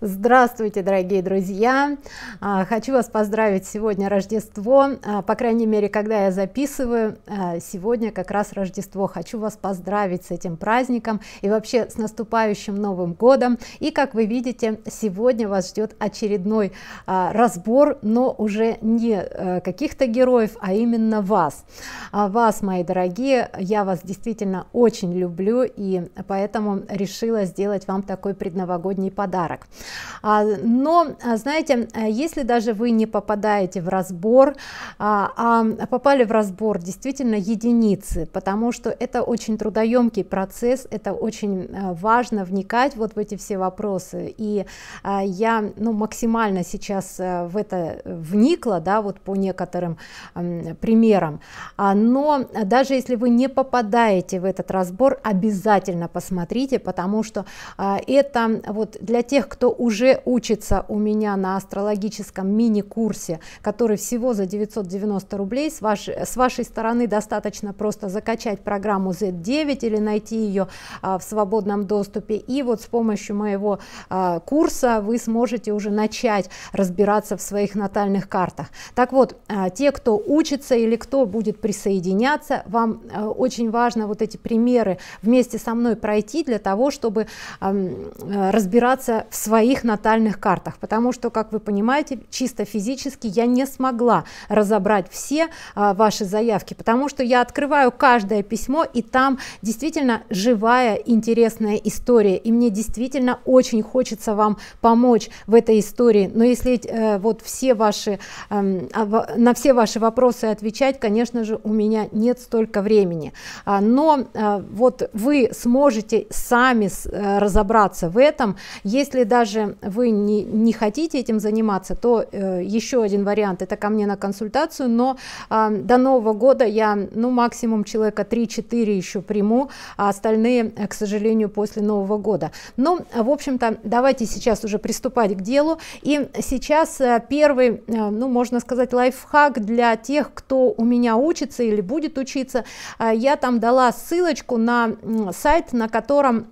Здравствуйте, дорогие друзья! А, хочу вас поздравить сегодня Рождество. А, по крайней мере, когда я записываю, а, сегодня как раз Рождество. Хочу вас поздравить с этим праздником и вообще с наступающим Новым годом. И как вы видите, сегодня вас ждет очередной разбор, но уже не каких-то героев, а именно вас. Вас, мои дорогие, я вас действительно очень люблю и поэтому решила сделать вам такой предновогодний подарок. А, но а, знаете э, если даже вы не попадаете в разбор а, а попали в разбор действительно единицы потому что это очень трудоемкий процесс это очень э, важно вникать вот в эти все вопросы и я ну, максимально сейчас э, в это вникла да вот по некоторым примерам но даже если вы не попадаете в этот разбор обязательно посмотрите потому что это вот для тех кто уже учится у меня на астрологическом мини-курсе, который всего за 990 рублей. С, ваш, с вашей стороны достаточно просто закачать программу Z9 или найти ее а, в свободном доступе. И вот с помощью моего а, курса вы сможете уже начать разбираться в своих натальных картах. Так вот, а, те, кто учится или кто будет присоединяться, вам а, очень важно вот эти примеры вместе со мной пройти для того, чтобы а, разбираться в своих своих натальных картах, потому что, как вы понимаете, чисто физически я не смогла разобрать все а, ваши заявки, потому что я открываю каждое письмо, и там действительно живая, интересная история, и мне действительно очень хочется вам помочь в этой истории, но если э, вот все ваши, э, на все ваши вопросы отвечать, конечно же, у меня нет столько времени, а, но э, вот вы сможете сами э, разобраться в этом, если даже же вы не, не хотите этим заниматься, то э, еще один вариант это ко мне на консультацию, но э, до Нового года я ну, максимум человека 3-4 еще приму, а остальные, э, к сожалению, после Нового года. Но, ну, в общем-то, давайте сейчас уже приступать к делу. И сейчас э, первый, э, ну, можно сказать, лайфхак для тех, кто у меня учится или будет учиться. Я там дала ссылочку на сайт, на котором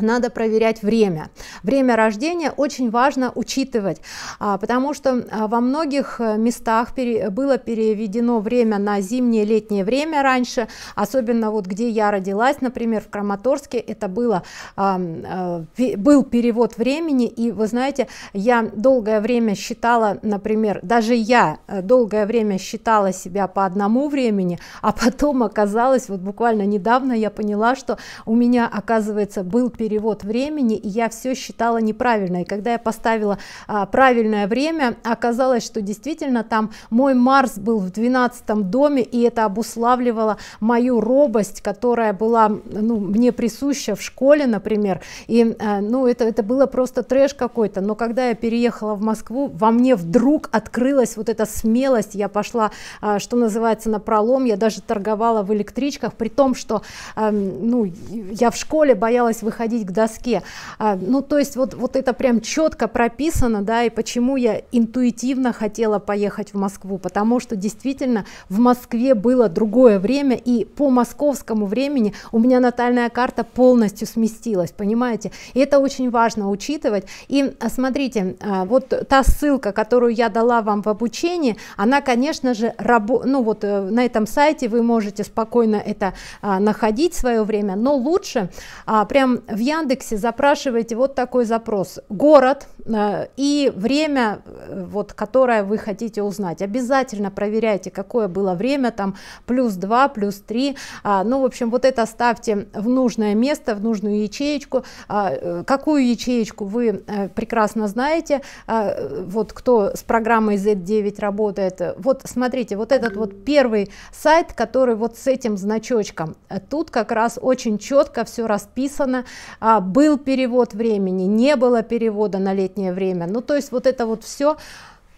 надо проверять время. Время рождения очень важно учитывать, а, потому что а, во многих э, местах было переведено время на зимнее летнее время раньше, особенно вот где я родилась, например, в Краматорске, это было, э, был перевод времени, и вы знаете, я долгое время считала, например, даже я э, долгое время считала себя по одному времени, а потом оказалось, вот буквально недавно я поняла, что у меня, оказывается, был перевод перевод времени, и я все считала неправильно. И когда я поставила а, правильное время, оказалось, что действительно там мой Марс был в двенадцатом доме, и это обуславливало мою робость, которая была ну, мне присуща в школе, например. И а, ну, это, это было просто трэш какой-то. Но когда я переехала в Москву, во мне вдруг открылась вот эта смелость. Я пошла, а, что называется, на пролом. Я даже торговала в электричках, при том, что а, ну, я в школе боялась выходить подходить к доске. А, ну, то есть вот, вот это прям четко прописано, да, и почему я интуитивно хотела поехать в Москву, потому что действительно в Москве было другое время, и по московскому времени у меня натальная карта полностью сместилась, понимаете? И это очень важно учитывать. И а, смотрите, а, вот та ссылка, которую я дала вам в обучении, она, конечно же, рабо ну вот э, на этом сайте вы можете спокойно это а, находить свое время, но лучше а, прям в Яндексе запрашиваете вот такой запрос. Город э, и время, э, вот, которое вы хотите узнать. Обязательно проверяйте, какое было время, там плюс 2, плюс 3. А, ну, в общем, вот это ставьте в нужное место, в нужную ячеечку. А, э, какую ячеечку вы прекрасно знаете, а, вот кто с программой Z9 работает. Вот смотрите, вот этот вот первый сайт, который вот с этим значочком. Тут как раз очень четко все расписано, а, был перевод времени, не было перевода на летнее время. Ну, то есть вот это вот все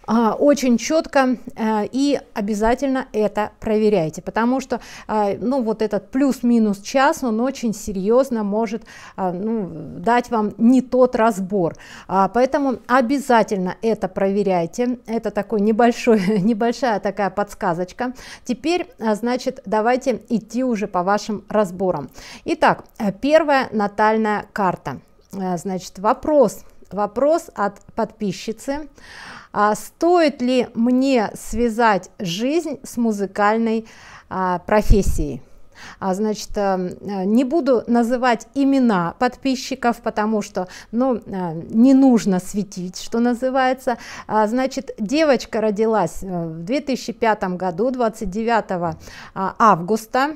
а, очень четко э, и обязательно это проверяйте, потому что э, ну, вот этот плюс-минус час, он очень серьезно может э, ну, дать вам не тот разбор. А, поэтому обязательно это проверяйте. Это такой небольшой, небольшая такая подсказочка. Теперь, значит, давайте идти уже по вашим разборам. Итак, первая натальная карта. Значит, вопрос. Вопрос от подписчицы а, стоит ли мне связать жизнь с музыкальной а, профессией. А, значит, э, не буду называть имена подписчиков, потому что ну, э, не нужно светить, что называется. А, значит, девочка родилась э, в 2005 году, 29 а, августа,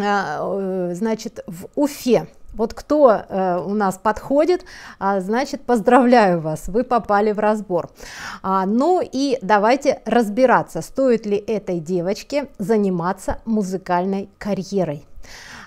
а, значит, в Уфе. Вот кто э, у нас подходит, а, значит, поздравляю вас, вы попали в разбор. А, ну и давайте разбираться, стоит ли этой девочке заниматься музыкальной карьерой.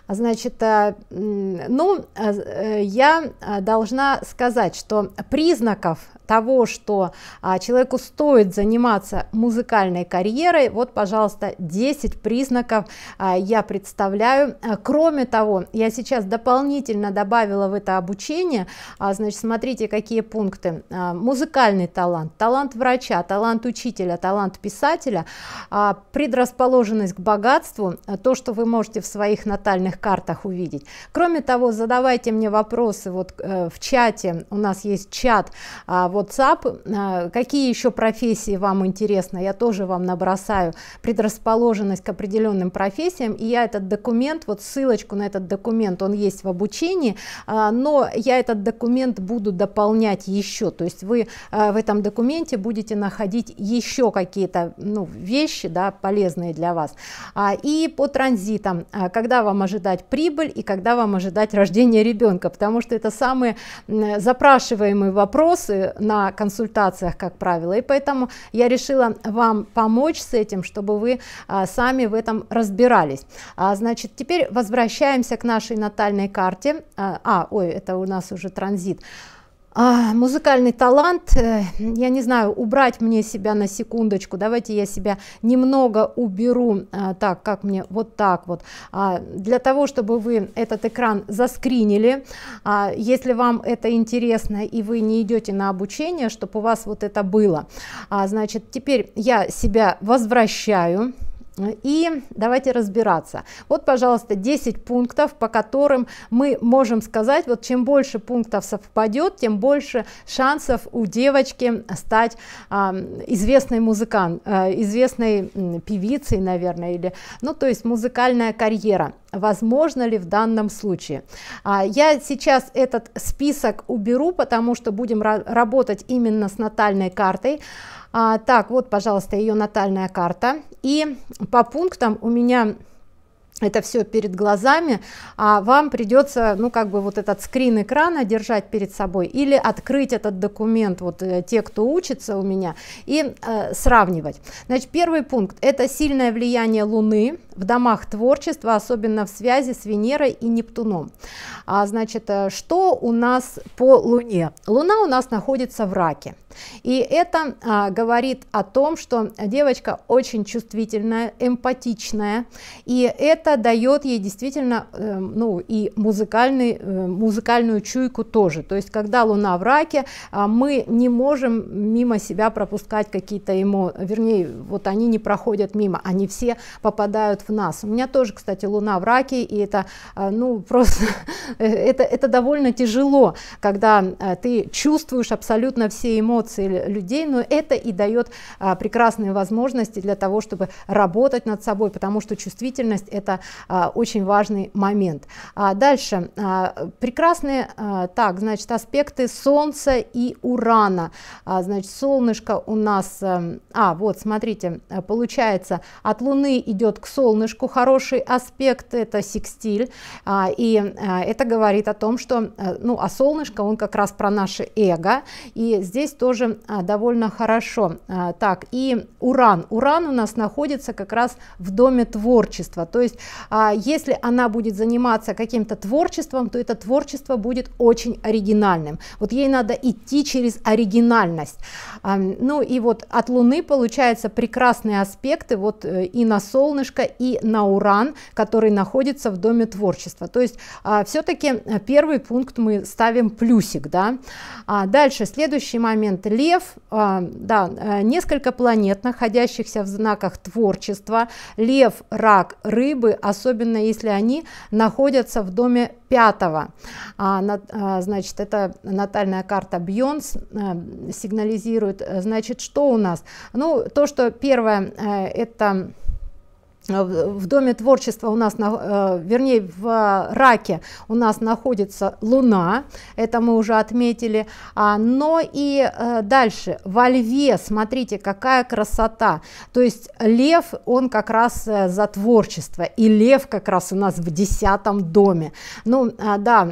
А, значит, э, ну, э, э, я должна сказать, что признаков того, что а, человеку стоит заниматься музыкальной карьерой, вот, пожалуйста, 10 признаков а, я представляю. А, кроме того, я сейчас дополнительно добавила в это обучение, а, значит, смотрите, какие пункты. А, музыкальный талант, талант врача, талант учителя, талант писателя, а, предрасположенность к богатству, а, то, что вы можете в своих натальных картах увидеть. Кроме того, задавайте мне вопросы вот э, в чате, у нас есть чат, а, WhatsApp. А, какие еще профессии вам интересны? я тоже вам набросаю предрасположенность к определенным профессиям. И я этот документ, вот ссылочку на этот документ, он есть в обучении, а, но я этот документ буду дополнять еще. То есть вы а, в этом документе будете находить еще какие-то ну, вещи да, полезные для вас. И по транзитам, когда вам ожидать прибыль и когда вам ожидать рождения ребенка, потому что это самые запрашиваемые вопросы на консультациях, как правило. И поэтому я решила вам помочь с этим, чтобы вы а, сами в этом разбирались. а Значит, теперь возвращаемся к нашей натальной карте. А, а ой, это у нас уже транзит а, музыкальный талант, э, я не знаю, убрать мне себя на секундочку, давайте я себя немного уберу, а, так, как мне, вот так вот, а, для того, чтобы вы этот экран заскринили, а, если вам это интересно и вы не идете на обучение, чтобы у вас вот это было, а, значит, теперь я себя возвращаю, и давайте разбираться. Вот, пожалуйста, 10 пунктов, по которым мы можем сказать, вот чем больше пунктов совпадет, тем больше шансов у девочки стать а, известной музыкант, а, э, известной певицей, наверное, или, ну, то есть музыкальная карьера. Возможно ли в данном случае? А, я сейчас этот список уберу, потому что будем работать именно с натальной картой. А, так, вот, пожалуйста, ее натальная карта. И по пунктам у меня это все перед глазами, а вам придется, ну, как бы вот этот скрин экрана держать перед собой или открыть этот документ, вот э, те, кто учится у меня, и э, сравнивать. Значит, первый пункт – это сильное влияние Луны в домах творчества, особенно в связи с Венерой и Нептуном. А, значит, э, что у нас по Луне? Луна у нас находится в раке. И это а, говорит о том, что девочка очень чувствительная, эмпатичная, и это это дает ей действительно э, ну, и музыкальный, э, музыкальную чуйку тоже. То есть, когда Луна в раке, э, мы не можем мимо себя пропускать какие-то ему, вернее, вот они не проходят мимо, они все попадают в нас. У меня тоже, кстати, Луна в раке, и это, а, ну, э, ну, просто, это, это довольно тяжело, когда э, ты чувствуешь абсолютно все эмоции людей, но это и дает э, прекрасные возможности для того, чтобы работать над собой, потому что чувствительность это а, очень важный момент. А дальше а, прекрасные а, так, значит, аспекты Солнца и Урана. А, значит, солнышко у нас, а, а вот смотрите, э, получается от Луны идет к солнышку хороший аспект, это секстиль, а, и а, это говорит о том, что, а, ну, а солнышко он как раз про наше эго, и здесь тоже а, довольно хорошо. А, так, и Уран, Уран у нас находится как раз в доме творчества, то есть а если она будет заниматься каким-то творчеством, то это творчество будет очень оригинальным. Вот ей надо идти через оригинальность. Ну и вот от Луны получаются прекрасные аспекты вот э, и на солнышко, и на Уран, который находится в доме творчества. То есть а, все-таки э, первый пункт мы ставим плюсик, да. А дальше следующий момент Лев, а, да, э, несколько планет, находящихся в знаках творчества. Лев, рак, рыбы, особенно если они находятся в доме пятого. А, а значит, это натальная карта Бьонс э, сигнализирует, э, значит, что у нас? Ну, то, что первое, э, это Э, в Доме творчества у нас, э, вернее, в Раке у нас находится Луна, это мы уже отметили, а, но и э, дальше, во Льве, смотрите, какая красота, то есть Лев, он как раз за творчество, и Лев как раз у нас в десятом доме, ну а, да,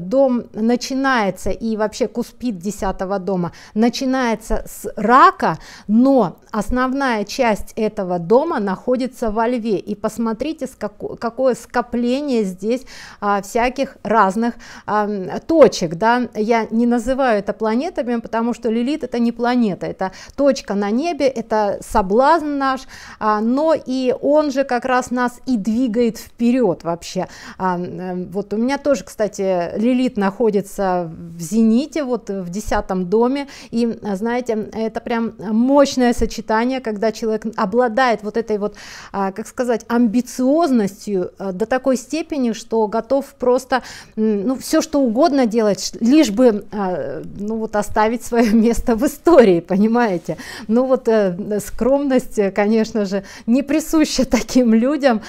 дом начинается, и вообще Куспит десятого дома начинается с Рака, но основная часть этого дома находится это во льве и посмотрите какое, какое скопление здесь а, всяких разных а, точек да я не называю это планетами потому что лилит это не планета это точка на небе это соблазн наш а, но и он же как раз нас и двигает вперед вообще а, вот у меня тоже кстати лилит находится в зените вот в десятом доме и знаете это прям мощное сочетание когда человек обладает вот этой вот а, а, как сказать, амбициозностью а, до такой степени, что готов просто ну, все что угодно делать, лишь бы а, ну, вот оставить свое место в истории, понимаете? Ну вот э, скромность, э, конечно же, не присуща таким людям,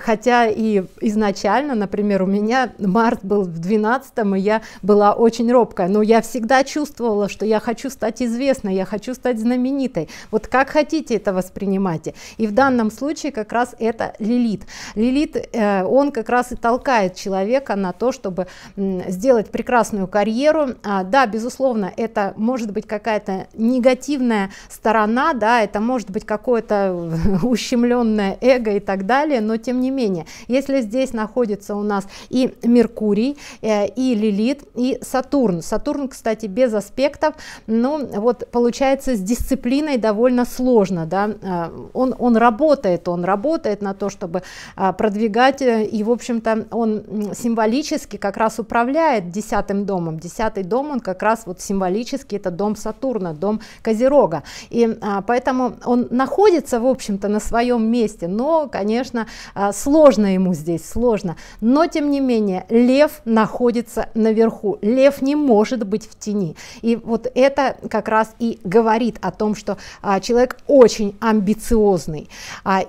хотя и изначально, например, у меня март был в 12 и я была очень робкая, но я всегда чувствовала, что я хочу стать известной, я хочу стать знаменитой. Вот как хотите это воспринимать. И в данном случае, как раз это Лилит. Лилит, э, он как раз и толкает человека на то, чтобы сделать прекрасную карьеру. А, да, безусловно, это может быть какая-то негативная сторона, да, это может быть какое-то ущемленное эго и так далее, но тем не менее, если здесь находится у нас и Меркурий, э, и Лилит, и Сатурн. Сатурн, кстати, без аспектов, ну вот получается с дисциплиной довольно сложно, да, а, он, он работает, он работает на то, чтобы а, продвигать, э, и, в общем-то, он символически как раз управляет десятым домом. Десятый дом, он как раз вот символически, это дом Сатурна, дом Козерога. И а, поэтому он находится, в общем-то, на своем месте, но, конечно, а, сложно ему здесь, сложно. Но, тем не менее, лев находится наверху. Лев не может быть в тени. И вот это как раз и говорит о том, что человек очень амбициозный.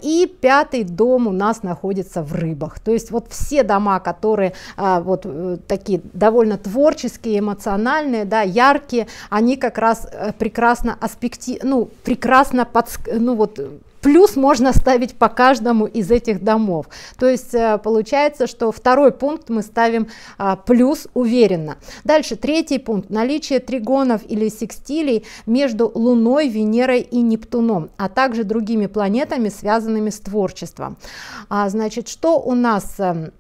и пятый дом у нас находится в рыбах. То есть вот все дома, которые а, вот э, такие довольно творческие, эмоциональные, да, яркие, они как раз э, прекрасно аспекти, ну прекрасно под, ну вот Плюс можно ставить по каждому из этих домов. То есть э, получается, что второй пункт мы ставим а, плюс уверенно. Дальше третий пункт. Наличие тригонов или секстилей между Луной, Венерой и Нептуном, а также другими планетами, связанными с творчеством. А, значит, что у нас... Эм,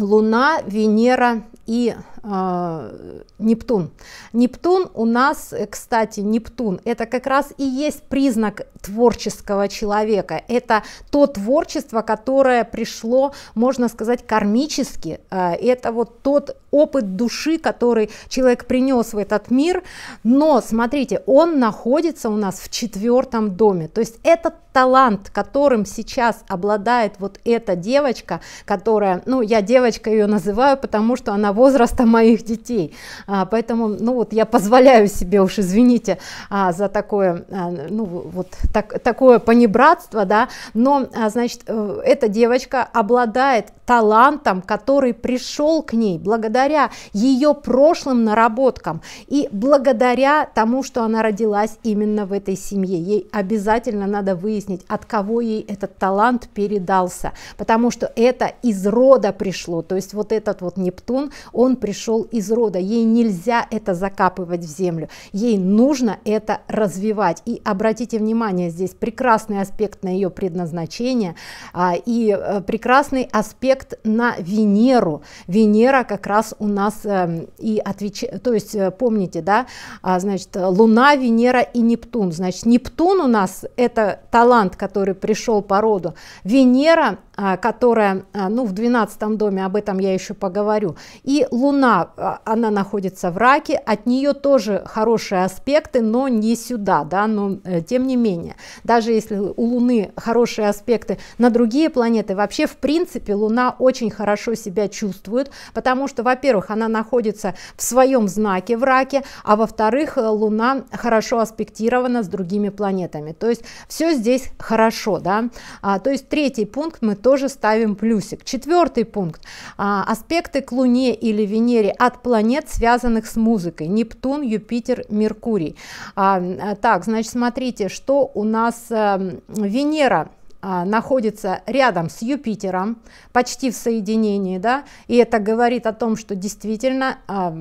Луна, Венера и а, Нептун. Нептун у нас, э, кстати, Нептун, это как раз и есть признак творческого человека. Это то творчество, которое пришло, можно сказать, кармически. А, это вот тот опыт души, который человек принес в этот мир. Но, смотрите, он находится у нас в четвертом доме. То есть этот талант, которым сейчас обладает вот эта девочка, которая, ну, я девочка ее называю, потому что она возрастом моих детей. А, поэтому, ну вот я позволяю себе, уж извините, а, за такое, а, ну вот так, такое понебратство, да, но, а, значит, э, эта девочка обладает талантом, который пришел к ней благодаря ее прошлым наработкам и благодаря тому, что она родилась именно в этой семье. Ей обязательно надо выяснить, от кого ей этот талант передался, потому что это из рода пришло, то есть вот этот вот Нептун, он пришел пришел из рода, ей нельзя это закапывать в землю, ей нужно это развивать. И обратите внимание, здесь прекрасный аспект на ее предназначение а, и а, прекрасный аспект на Венеру. Венера как раз у нас а, и отвечает, то есть э, помните, да, а, значит, Луна, Венера и Нептун. Значит, Нептун у нас это талант, который пришел по роду. Венера а, которая, а, ну, в 12 доме, об этом я еще поговорю. И Луна, а, она находится в раке, от нее тоже хорошие аспекты, но не сюда, да, но э, тем не менее. Даже если у Луны хорошие аспекты на другие планеты, вообще, в принципе, Луна очень хорошо себя чувствует, потому что, во-первых, она находится в своем знаке в раке, а во-вторых, э, Луна хорошо аспектирована с другими планетами. То есть все здесь хорошо, да. А, то есть третий пункт мы тоже тоже ставим плюсик. Четвертый пункт. А, аспекты к Луне или Венере от планет, связанных с музыкой. Нептун, Юпитер, Меркурий. А, а, так, значит, смотрите, что у нас э, Венера находится рядом с Юпитером, почти в соединении, да, и это говорит о том, что действительно,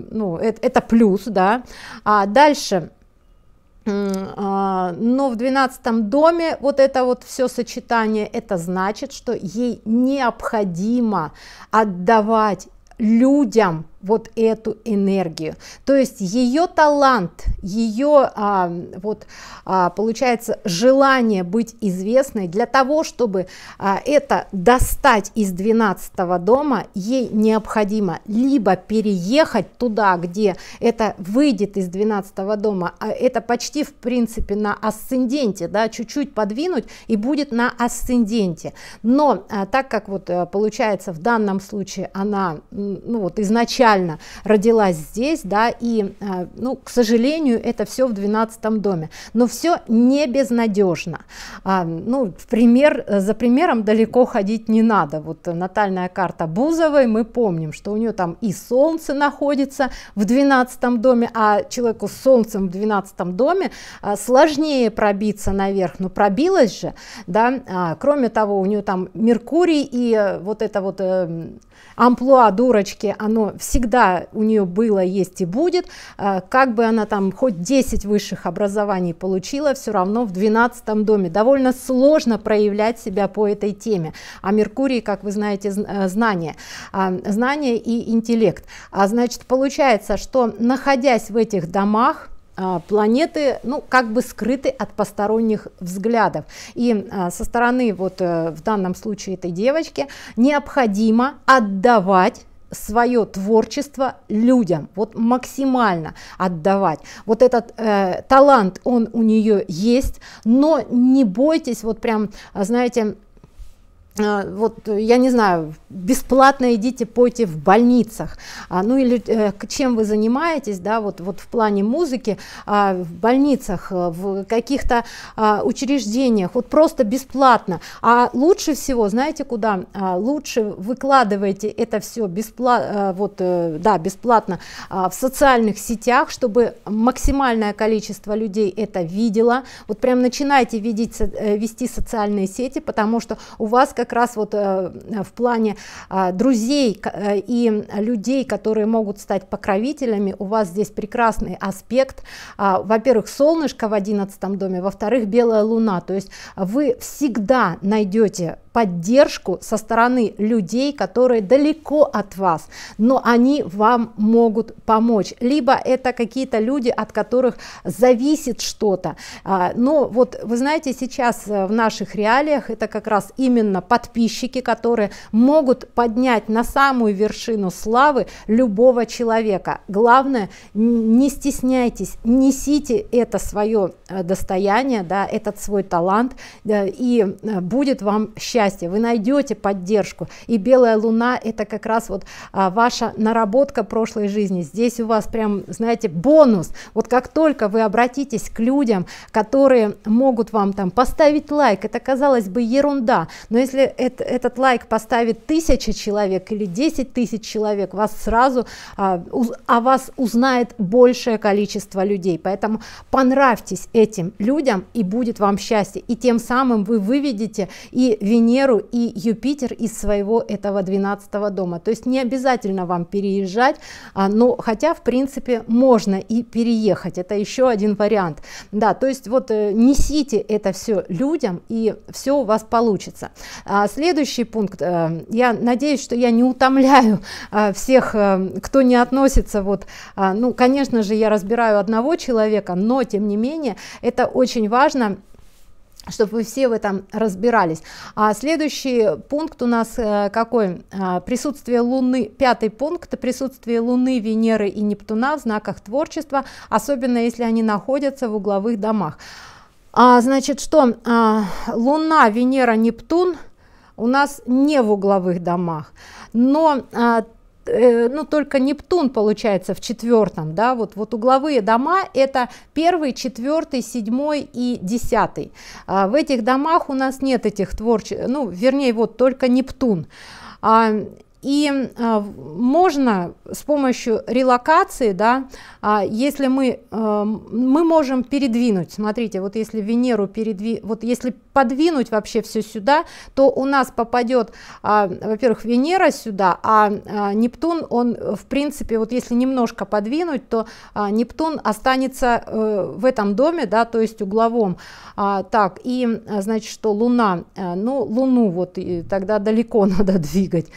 ну, это, это плюс, да. А дальше а, но в двенадцатом доме вот это вот все сочетание, это значит, что ей необходимо отдавать людям вот эту энергию. То есть ее талант, ее а, вот а, получается желание быть известной для того, чтобы а, это достать из 12 дома, ей необходимо либо переехать туда, где это выйдет из 12 дома, а это почти в принципе на асценденте, да, чуть-чуть подвинуть и будет на асценденте. Но а, так как вот э, получается в данном случае она ну вот изначально специально родилась здесь, да, и, а, ну, к сожалению, это все в 12 доме, но все не безнадежно. А, ну, в пример, э, за примером далеко ходить не надо. Вот натальная карта Бузовой, мы помним, что у нее там и солнце находится в 12 доме, а человеку с солнцем в 12 доме а, сложнее пробиться наверх, но пробилась же, да, кроме того, у нее там Меркурий и э, вот это вот эм, амплуа дурочки, оно все всегда у нее было, есть и будет. А, как бы она там хоть 10 высших образований получила, все равно в 12 доме. Довольно сложно проявлять себя по этой теме. А Меркурий, как вы знаете, э, знание. А, знание и интеллект. А значит, получается, что находясь в этих домах, а, планеты, ну, как бы скрыты от посторонних взглядов. И а, со стороны, вот э, в данном случае этой девочки, необходимо отдавать свое творчество людям, вот максимально отдавать. Вот этот э, талант, он у нее есть, но не бойтесь, вот прям, знаете, а, вот, я не знаю, бесплатно идите, пойте в больницах, а, ну или э, чем вы занимаетесь, да, вот, вот в плане музыки, а, в больницах, э, в каких-то а, учреждениях, вот просто бесплатно, а лучше всего, знаете куда, а, лучше выкладывайте это все бесплатно, э, вот, э, да, бесплатно а, в социальных сетях, чтобы максимальное количество людей это видело, вот прям начинайте видеть, э, вести социальные сети, потому что у вас как как раз вот э, в плане а, друзей э, и людей, которые могут стать покровителями, у вас здесь прекрасный аспект. А, во-первых, солнышко в одиннадцатом доме, во-вторых, белая луна. То есть вы всегда найдете поддержку со стороны людей, которые далеко от вас, но они вам могут помочь. Либо это какие-то люди, от которых зависит что-то. А, но вот вы знаете, сейчас э, в наших реалиях это как раз именно по подписчики, которые могут поднять на самую вершину славы любого человека. Главное, не стесняйтесь, несите это свое э, достояние, да, этот свой талант, да, и э, будет вам счастье, вы найдете поддержку. И белая луна – это как раз вот а, ваша наработка прошлой жизни. Здесь у вас прям, знаете, бонус. Вот как только вы обратитесь к людям, которые могут вам там поставить лайк, это казалось бы ерунда, но если это, этот лайк поставит тысяча человек или 10 тысяч человек, вас сразу, а, у, о вас узнает большее количество людей. Поэтому понравьтесь этим людям, и будет вам счастье. И тем самым вы выведете и Венеру, и Юпитер из своего этого 12 дома. То есть не обязательно вам переезжать, а, но хотя, в принципе, можно и переехать. Это еще один вариант. Да, то есть вот э, несите это все людям, и все у вас получится. А следующий пункт. Э, я надеюсь, что я не утомляю а, всех, э, кто не относится. Вот, а, ну, конечно же, я разбираю одного человека, но тем не менее это очень важно чтобы вы все в этом разбирались. А следующий пункт у нас э, какой? Присутствие Луны, пятый пункт, присутствие Луны, Венеры и Нептуна в знаках творчества, особенно если они находятся в угловых домах. А, значит, что а, Луна, Венера, Нептун у нас не в угловых домах. Но а, э, ну, только Нептун получается в четвертом, да, вот, вот угловые дома это первый, четвертый, седьмой и десятый. А в этих домах у нас нет этих творчеств, ну, вернее, вот только Нептун. А, и а, можно с помощью релокации, да, а, если мы, а, мы можем передвинуть, смотрите, вот если Венеру передвинуть, вот если подвинуть вообще все сюда, то у нас попадет, а, во-первых, Венера сюда, а, а Нептун, он в принципе, вот если немножко подвинуть, то а, Нептун останется э, в этом доме, да, то есть угловом. А, так, и а, значит, что Луна, э, ну, Луну вот и тогда далеко надо двигать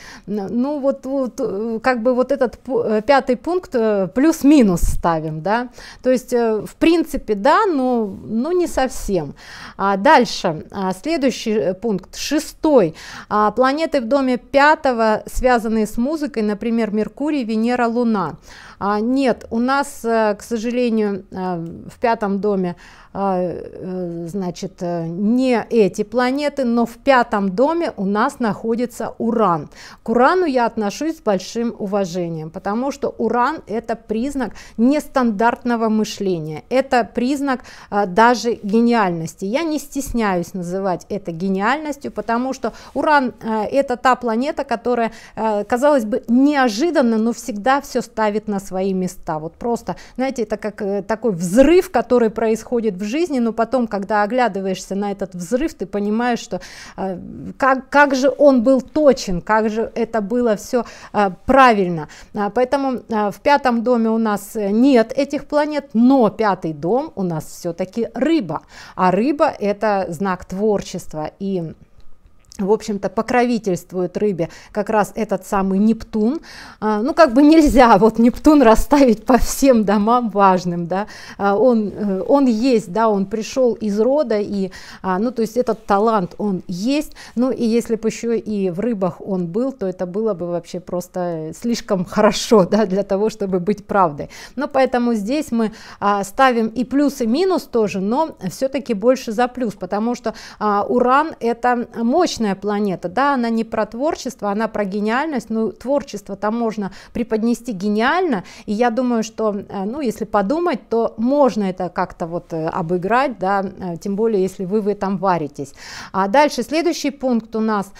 ну вот, вот э, как бы вот этот э, пятый пункт э, плюс-минус ставим, да, то есть в принципе да, но, но не совсем. А дальше, а, следующий пункт, шестой, а, планеты в доме пятого связанные с музыкой, например, Меркурий, Венера, Луна. А, нет, у нас, э, к сожалению, э, в пятом доме э, значит, не эти планеты, но в пятом доме у нас находится Уран. К Урану я отношусь с большим уважением, потому что Уран – это признак нестандартного мышления, это признак даже гениальности. Я не стесняюсь называть это гениальностью, потому что Уран – это та планета, которая, казалось бы, неожиданно, но всегда все ставит на свои места. Вот просто, знаете, это как э, такой взрыв, который происходит в жизни, но потом, когда оглядываешься на этот взрыв, ты понимаешь, что э, как, как же он был точен, как же это было все э, правильно. А, поэтому в пятом доме у нас нет этих планет, но пятый дом у нас все-таки рыба. А рыба это знак творчества и в общем-то, покровительствует рыбе как раз этот самый Нептун. А, ну, как бы нельзя вот Нептун расставить по всем домам важным, да, а, он, э, он есть, да, он пришел из рода, и, а, ну, то есть этот талант, он есть, ну, и если бы еще и в рыбах он был, то это было бы вообще просто слишком хорошо, да, для того, чтобы быть правдой. Но поэтому здесь мы ставим и плюс, и минус тоже, но все-таки больше за плюс, потому что уран это мощная научная планета, да, она не про творчество, она про гениальность, но творчество там можно преподнести гениально, и я думаю, что, э, ну, если подумать, то можно это как-то вот э, обыграть, да, э, тем более, если вы в этом варитесь. А дальше следующий пункт у нас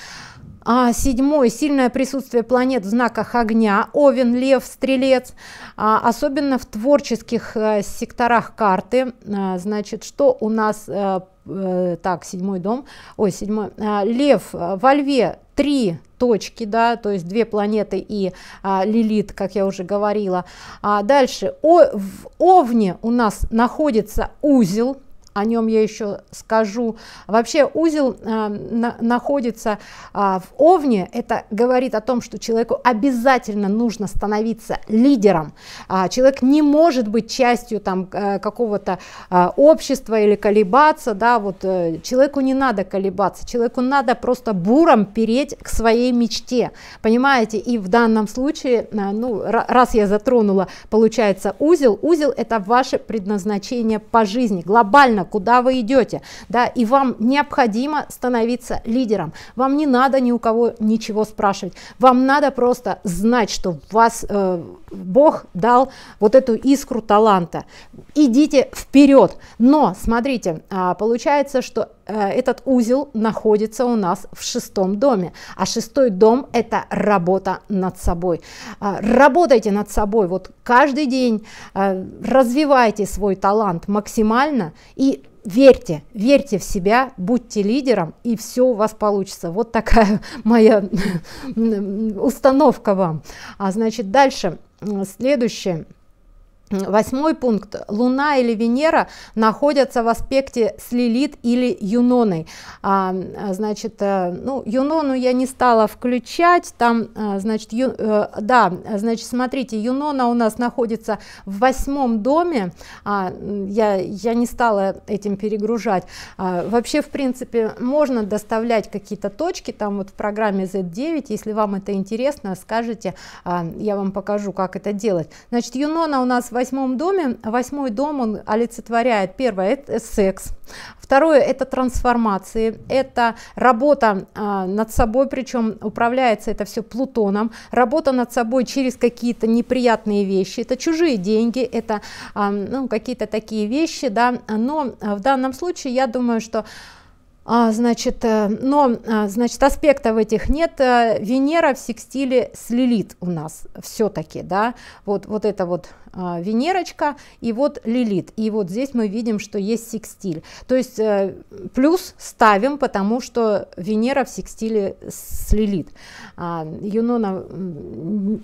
а, седьмой сильное присутствие планет в знаках огня овен лев стрелец а, особенно в творческих а, секторах карты а, значит что у нас а, Э, так, седьмой дом, ой, седьмой, а, лев, э, во льве три точки, да, то есть две планеты и а, Лилит, как я уже говорила. А дальше о, в Овне у нас находится узел, о нем я еще скажу. Вообще узел э, на, находится э, в Овне, это говорит о том, что человеку обязательно нужно становиться лидером. Э, человек не может быть частью там э, какого-то э, общества или колебаться, да, вот э, человеку не надо колебаться, человеку надо просто буром переть к своей мечте, понимаете? И в данном случае, э, ну, раз я затронула, получается узел, узел это ваше предназначение по жизни, глобально правильно, куда вы идете, да, и вам необходимо становиться лидером, вам не надо ни у кого ничего спрашивать, вам надо просто знать, что вас э, Бог дал вот эту искру таланта, идите вперед, но смотрите, а, получается, что Э, этот узел находится у нас в шестом доме. А шестой дом – это работа над собой. Э, работайте над собой, вот каждый день э, развивайте свой талант максимально и верьте, верьте в себя, будьте лидером, и все у вас получится. Вот такая моя установка вам. А значит, дальше, следующее – Восьмой пункт. Луна или Венера находятся в аспекте с Лилит или Юноной. А, а значит, э, ну, Юнону я не стала включать. Там, э, значит, ю, э, да, значит, смотрите, Юнона у нас находится в восьмом доме. А, я, я не стала этим перегружать. А, вообще, в принципе, можно доставлять какие-то точки. Там вот в программе Z9, если вам это интересно, скажите, а, я вам покажу, как это делать. Значит, Юнона у нас в восьмом доме, восьмой дом он олицетворяет, первое, это секс, второе, это трансформации, это работа а, над собой, причем управляется это все Плутоном, работа над собой через какие-то неприятные вещи, это чужие деньги, это а, ну, какие-то такие вещи, да, но а, в данном случае я думаю, что а, значит, э, но, а, значит, аспектов этих нет. Э, Венера в секстиле с Лилит у нас все-таки, да, вот, вот это вот а, Венерочка и вот Лилит. И вот здесь мы видим, что есть секстиль. То есть э, плюс ставим, потому что Венера в секстиле с Лилит. А, Юнона,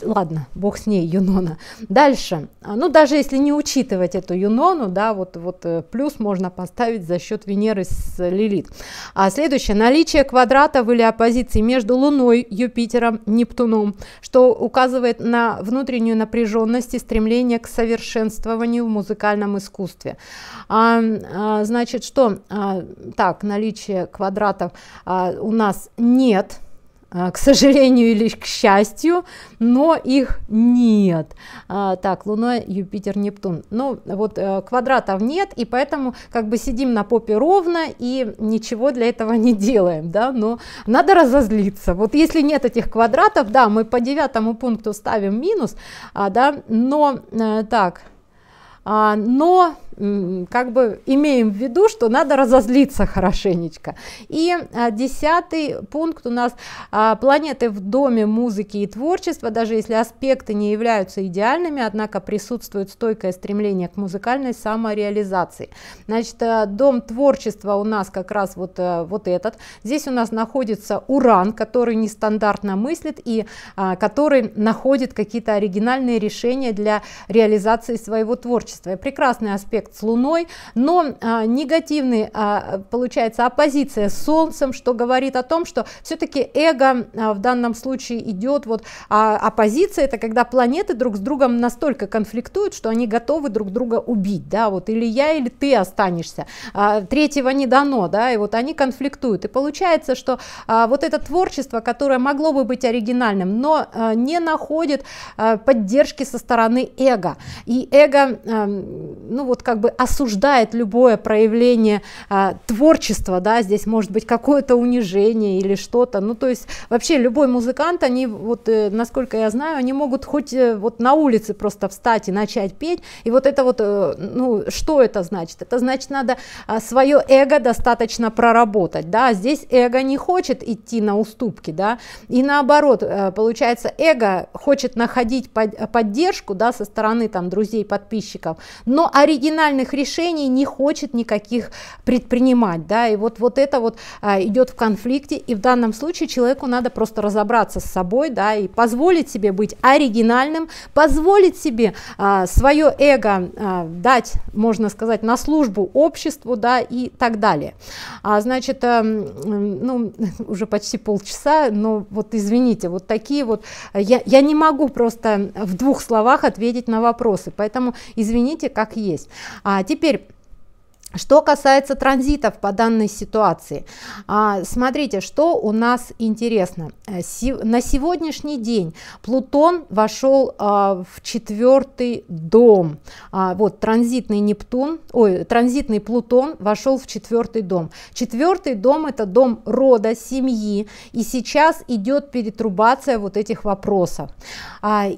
ладно, бог с ней, Юнона. Дальше, а, ну даже если не учитывать эту Юнону, да, вот, вот э, плюс можно поставить за счет Венеры с Лилит. А следующее, наличие квадратов или оппозиции между Луной, Юпитером, Нептуном, что указывает на внутреннюю напряженность и стремление стремление к совершенствованию в музыкальном искусстве. А, а, значит, что? А, так, наличие квадратов а, у нас нет а, к сожалению или к счастью, но их нет. А, так, Луна, Юпитер, Нептун. Ну, вот э, квадратов нет, и поэтому как бы сидим на попе ровно и ничего для этого не делаем, да, но надо разозлиться. Вот если нет этих квадратов, да, мы по девятому пункту ставим минус, а, да, но э, так, но как бы имеем в виду, что надо разозлиться хорошенечко. И а, десятый пункт у нас а, планеты в доме музыки и творчества, даже если аспекты не являются идеальными, однако присутствует стойкое стремление к музыкальной самореализации. Значит, а, дом творчества у нас как раз вот, э, вот этот. Здесь у нас находится уран, который нестандартно мыслит и а, который находит какие-то оригинальные решения для реализации своего творчества. прекрасный аспект аспект с Луной, но а, негативный, а, получается, оппозиция с Солнцем, что говорит о том, что все-таки эго а, в данном случае идет, вот а, оппозиция это когда планеты друг с другом настолько конфликтуют, что они готовы друг друга убить, да, вот или я, или ты останешься, а, третьего не дано, да, и вот они конфликтуют, и получается, что а, вот это творчество, которое могло бы быть оригинальным, но а, не находит а, поддержки со стороны эго, и эго, а, ну вот как как бы осуждает любое проявление а, творчества, да, здесь может быть какое-то унижение или что-то, ну то есть вообще любой музыкант, они вот, э, насколько я знаю, они могут хоть э, вот на улице просто встать и начать петь, и вот это вот, э, ну что это значит? Это значит надо э, свое эго достаточно проработать, да, здесь эго не хочет идти на уступки, да, и наоборот, э, получается эго хочет находить под, поддержку, да, со стороны там друзей, подписчиков, но оригинально кардинальных решений не хочет никаких предпринимать, да, и вот, вот это вот а, идет в конфликте, и в данном случае человеку надо просто разобраться с собой, да, и позволить себе быть оригинальным, позволить себе а, свое эго а, дать, можно сказать, на службу обществу, да, и так далее. А, значит, а, ну, уже почти полчаса, но вот извините, вот такие вот, я, я не могу просто в двух словах ответить на вопросы, поэтому извините, как есть. А теперь что касается транзитов по данной ситуации, а, смотрите, что у нас интересно. Э, на сегодняшний день Плутон вошел а, в четвертый дом. А, вот транзитный Нептун, ой, транзитный Плутон вошел в четвертый дом. Четвертый дом это дом рода, семьи, и сейчас идет перетрубация вот этих вопросов.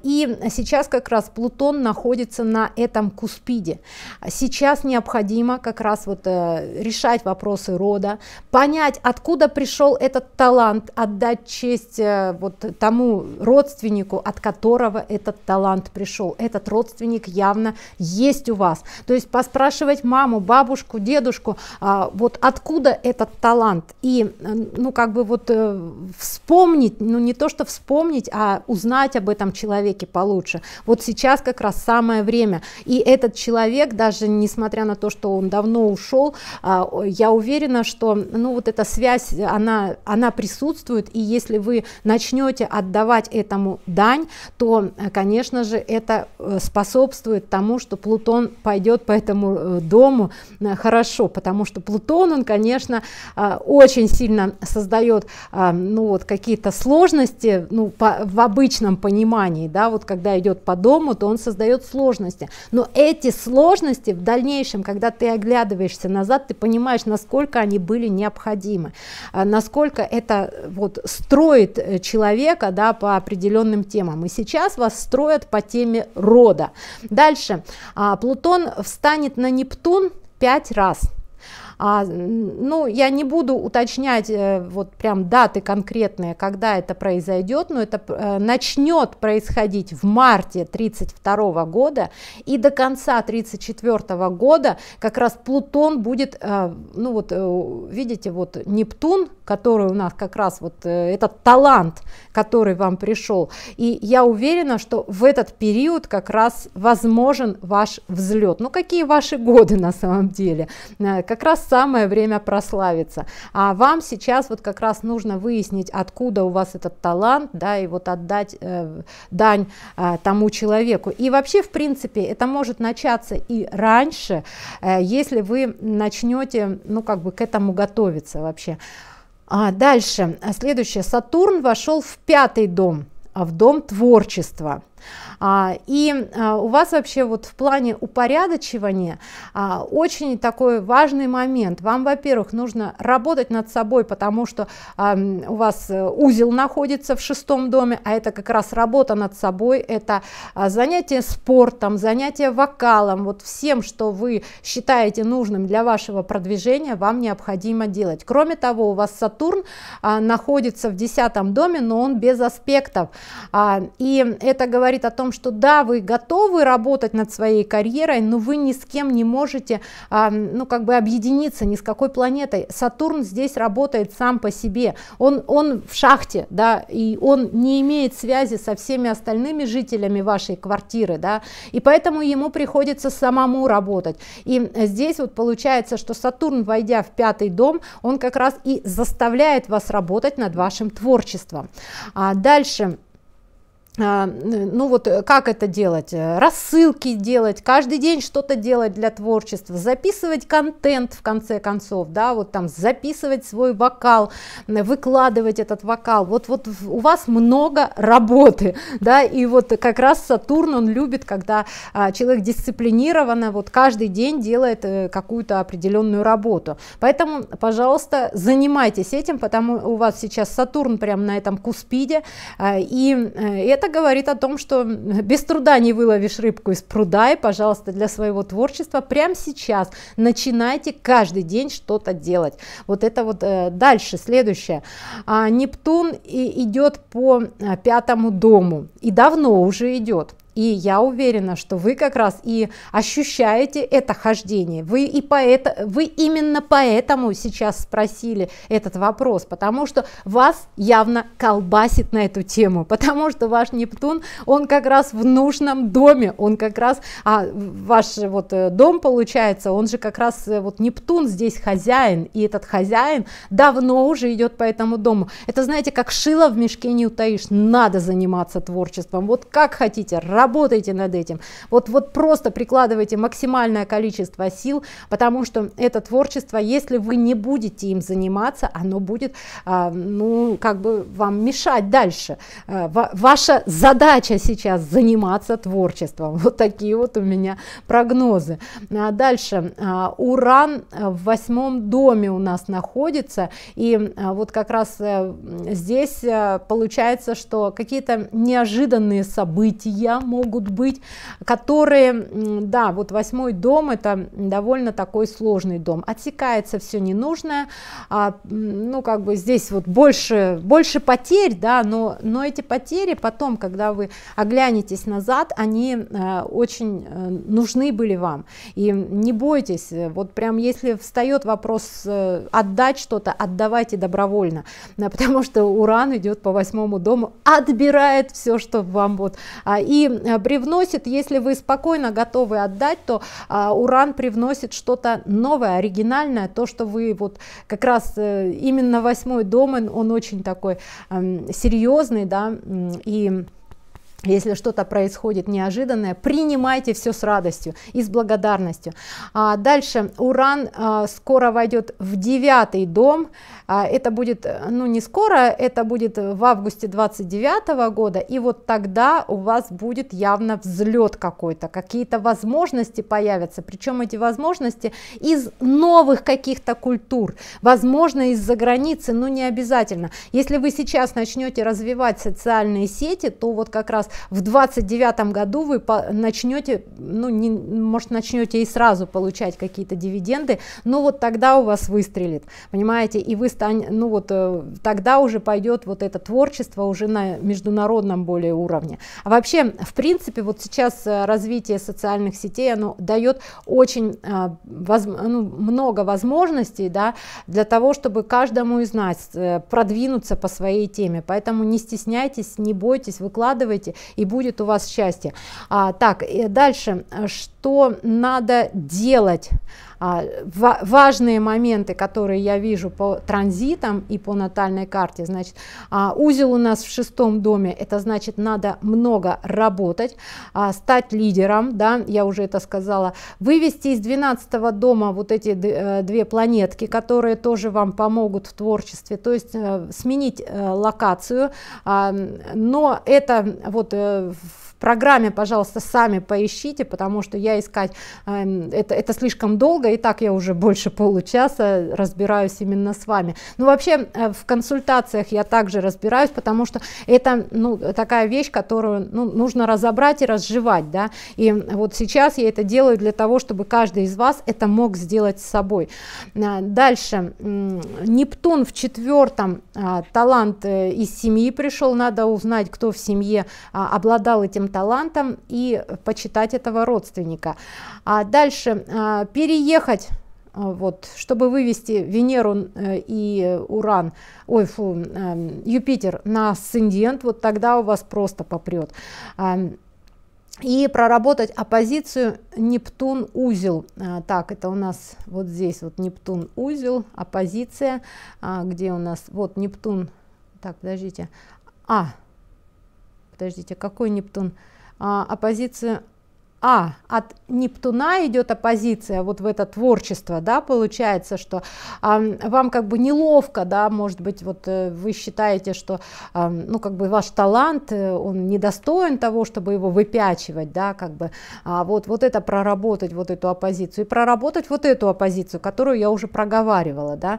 И сейчас как раз Плутон находится на этом куспиде. Сейчас необходимо как раз раз вот э, решать вопросы рода, понять, откуда пришел этот талант, отдать честь э, вот тому родственнику, от которого этот талант пришел. Этот родственник явно есть у вас. То есть поспрашивать маму, бабушку, дедушку, э, вот откуда этот талант. И, э, ну, как бы вот э, вспомнить, ну, не то, что вспомнить, а узнать об этом человеке получше. Вот сейчас как раз самое время. И этот человек, даже несмотря на то, что он давно давно ушел. А, я уверена, что ну, вот эта связь, она, она присутствует, и если вы начнете отдавать этому дань, то, конечно же, это э, способствует тому, что Плутон пойдет по этому э, дому э, хорошо, потому что Плутон, он, конечно, очень сильно создает ну, вот какие-то сложности ну, по, в обычном понимании, да, вот когда идет по дому, то он создает сложности. Но эти сложности в дальнейшем, когда ты оглядываешься, оглядываешься назад, ты понимаешь, насколько они были необходимы, а, насколько это э, вот строит э, человека да, по определенным темам. И сейчас вас строят по теме рода. Дальше. А, Плутон встанет на Нептун пять раз – а, ну, я не буду уточнять э, вот прям даты конкретные, когда это произойдет, но это э, начнет происходить в марте 1932 года, и до конца 1934 года как раз Плутон будет, э, ну вот, видите, вот Нептун, который у нас как раз вот этот талант, который вам пришел, и я уверена, что в этот период как раз возможен ваш взлет. Ну, какие ваши годы на самом деле? Как раз самое время прославиться. А вам сейчас вот как раз нужно выяснить, откуда у вас этот талант, да, и вот отдать э, дань э, тому человеку. И вообще, в принципе, это может начаться и раньше, э, если вы начнете, ну, как бы к этому готовиться вообще. А дальше, следующее. Сатурн вошел в пятый дом, в дом творчества. А, и а, у вас вообще вот в плане упорядочивания а, очень такой важный момент. Вам, во-первых, нужно работать над собой, потому что у вас э, узел находится в шестом доме, а это как раз работа над собой, это занятие спортом, занятие вокалом, вот всем, что вы считаете нужным для вашего продвижения, вам необходимо делать. Кроме того, у вас Сатурн находится в десятом доме, но он без аспектов, и это говорит о том, том, что да, вы готовы работать над своей карьерой, но вы ни с кем не можете, а, ну, как бы объединиться ни с какой планетой. Сатурн здесь работает сам по себе, он, он в шахте, да, и он не имеет связи со всеми остальными жителями вашей квартиры, да, и поэтому ему приходится самому работать. И здесь вот получается, что Сатурн, войдя в пятый дом, он как раз и заставляет вас работать над вашим творчеством. А дальше а, ну вот э, как это делать, э, рассылки делать, каждый день что-то делать для творчества, записывать контент в конце концов, да, вот там записывать свой вокал, выкладывать этот вокал, вот, вот у вас много работы, да, и вот как раз Сатурн, он любит, когда а, человек дисциплинированно, вот каждый день делает э, какую-то определенную работу, поэтому, пожалуйста, занимайтесь этим, потому у вас сейчас Сатурн прямо на этом куспиде, а, и это это говорит о том, что без труда не выловишь рыбку из пруда, и, пожалуйста, для своего творчества прямо сейчас начинайте каждый день что-то делать. Вот это вот э, дальше, следующее. А, Нептун и идет по э, пятому дому, и давно уже идет. И я уверена, что вы как раз и ощущаете это хождение. Вы, и поэта, вы именно поэтому сейчас спросили этот вопрос, потому что вас явно колбасит на эту тему, потому что ваш Нептун, он как раз в нужном доме, он как раз, а ваш вот э, дом получается, он же как раз э, вот Нептун здесь хозяин, и этот хозяин давно уже идет по этому дому. Это знаете, как шило в мешке не утаишь, надо заниматься творчеством, вот как хотите, работайте работайте над этим. Вот, вот просто прикладывайте максимальное количество сил, потому что это творчество, если вы не будете им заниматься, оно будет, а, ну, как бы вам мешать дальше. А, ва ваша задача сейчас заниматься творчеством. Вот такие вот у меня прогнозы. А дальше. А, уран в восьмом доме у нас находится, и а, вот как раз а, здесь а, получается, что какие-то неожиданные события, могут быть, которые, да, вот восьмой дом это довольно такой сложный дом, отсекается все ненужное, а, ну как бы здесь вот больше, больше потерь, да, но, но эти потери потом, когда вы оглянетесь назад, они э, очень э, нужны были вам, и не бойтесь, вот прям если встает вопрос э, отдать что-то, отдавайте добровольно, потому что Уран идет по восьмому дому, отбирает все, что вам вот, а, и Э, привносит, если вы спокойно готовы отдать, то а, уран привносит что-то новое, оригинальное, то, что вы вот как раз э, именно восьмой дом, он, он очень такой эм, серьезный, да, и если что-то происходит неожиданное, принимайте все с радостью и с благодарностью. А дальше Уран а, скоро войдет в девятый дом. А, это будет, э, ну не скоро, это будет в августе 29 года. И вот тогда у вас будет явно взлет какой-то, какие-то возможности появятся. Причем эти возможности из новых каких-то культур, возможно из-за границы, но не обязательно. Если вы сейчас начнете развивать социальные сети, то вот как раз вас в 29 году вы начнете, ну, не, может, начнете и сразу получать какие-то дивиденды, но вот тогда у вас выстрелит, понимаете, и вы станете, ну вот э, тогда уже пойдет вот это творчество уже на международном более уровне. А вообще, в принципе, вот сейчас э, развитие социальных сетей, оно дает очень э, воз, ну, много возможностей, да, для того, чтобы каждому из нас продвинуться по своей теме, поэтому не стесняйтесь, не бойтесь, выкладывайте, и будет у вас счастье. А, так, и дальше, что надо делать? А, важные моменты, которые я вижу по транзитам и по натальной карте, значит, а, узел у нас в шестом доме, это значит, надо много работать, а, стать лидером, да, я уже это сказала, вывести из 12 дома вот эти э, две планетки, которые тоже вам помогут в творчестве, то есть э, сменить э, локацию, но это вот да, программе, пожалуйста, сами поищите, потому что я искать э, это, это слишком долго, и так я уже больше получаса разбираюсь именно с вами. Ну, вообще, э, в консультациях я также разбираюсь, потому что это ну, такая вещь, которую ну, нужно разобрать и разжевать, да, и вот сейчас я это делаю для того, чтобы каждый из вас это мог сделать с собой. Э, дальше, Нептун в четвертом, э, талант э, из семьи пришел, надо узнать, кто в семье а, обладал этим талантом и почитать этого родственника. А дальше а, переехать а, вот, чтобы вывести Венеру э, и Уран, ой, фу, э, Юпитер на асцендент, вот тогда у вас просто попрет. А, и проработать оппозицию Нептун-узел. Так, это у нас вот здесь вот Нептун-узел, оппозиция, где у нас вот Нептун, так, подождите, а, подождите, какой Нептун? А, оппозиция а, от Нептуна идет оппозиция, вот в это творчество, да, получается, что а, вам как бы неловко, да, может быть, вот э, вы считаете, что, а, ну, как бы ваш талант, э, он недостоин того, чтобы его выпячивать, да, как бы, а вот, вот это проработать, вот эту оппозицию, и проработать вот эту оппозицию, которую я уже проговаривала, да,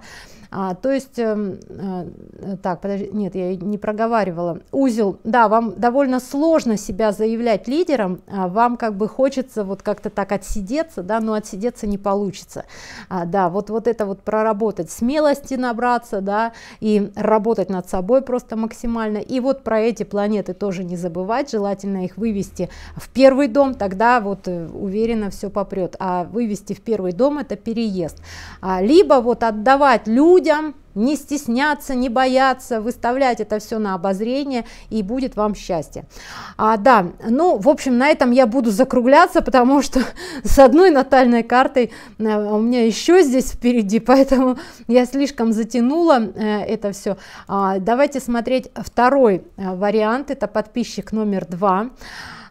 а, то есть, э, э, так, подожди, нет, я не проговаривала. Узел, да, вам довольно сложно себя заявлять лидером, а вам как бы хочется вот как-то так отсидеться, да, но отсидеться не получится. А, да, вот, вот это вот проработать, смелости набраться, да, и работать над собой просто максимально. И вот про эти планеты тоже не забывать, желательно их вывести в первый дом, тогда вот э, уверенно все попрет. А вывести в первый дом это переезд. А, либо вот отдавать людям, людям, не стесняться, не бояться, выставлять это все на обозрение, и будет вам счастье. А, да, ну, в общем, на этом я буду закругляться, потому что с одной натальной картой э, у меня еще здесь впереди, поэтому я слишком затянула э, это все. А, давайте смотреть второй э, вариант, это подписчик номер два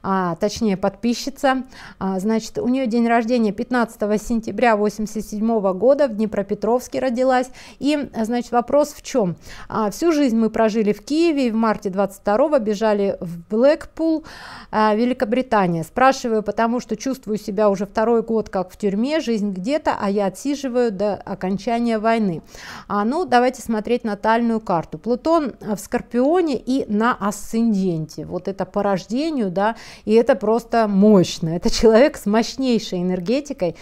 а, точнее подписчица. А, значит, у нее день рождения 15 сентября 87 года в Днепропетровске родилась. И, значит, вопрос в чем? А, всю жизнь мы прожили в Киеве, и в марте 22 бежали в Блэкпул, а, Великобритания. Спрашиваю, потому что чувствую себя уже второй год как в тюрьме, жизнь где-то, а я отсиживаю до окончания войны. А, ну, давайте смотреть натальную карту. Плутон в Скорпионе и на асценденте. Вот это по рождению, да, и это просто мощно. Это человек с мощнейшей энергетикой,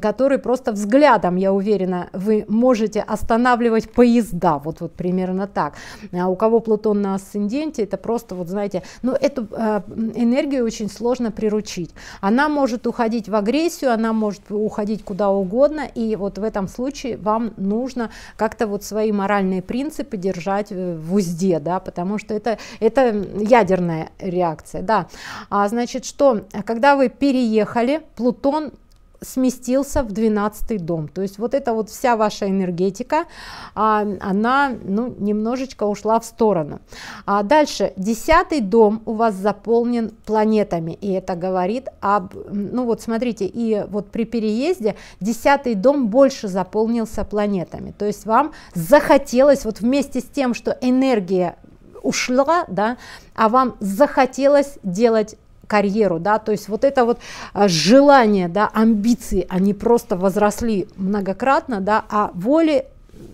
который просто взглядом, я уверена, вы можете останавливать поезда, вот, вот примерно так. А у кого Плутон на асценденте, это просто, вот знаете, ну эту э, энергию очень сложно приручить. Она может уходить в агрессию, она может уходить куда угодно, и вот в этом случае вам нужно как-то вот свои моральные принципы держать э, в узде, да, потому что это, это ядерная реакция, да. А, значит, что когда вы переехали, Плутон сместился в 12 дом. То есть вот эта вот вся ваша энергетика, а, она ну, немножечко ушла в сторону. А дальше 10 дом у вас заполнен планетами. И это говорит об... Ну вот смотрите, и вот при переезде 10 дом больше заполнился планетами. То есть вам захотелось вот вместе с тем, что энергия ушла, да, а вам захотелось делать карьеру, да, то есть вот это вот а, желание, да, амбиции, они просто возросли многократно, да, а воли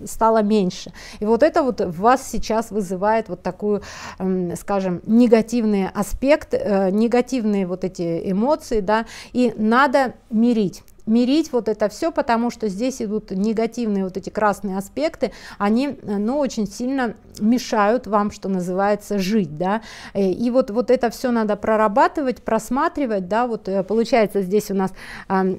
стало меньше. И вот это вот в вас сейчас вызывает вот такую, скажем, негативный аспект, э, негативные вот эти эмоции, да, и надо мирить мирить вот это все, потому что здесь идут негативные вот эти красные аспекты, они, э, ну, очень сильно мешают вам, что называется, жить, да, э, и вот, вот это все надо прорабатывать, просматривать, да, вот э, получается здесь у нас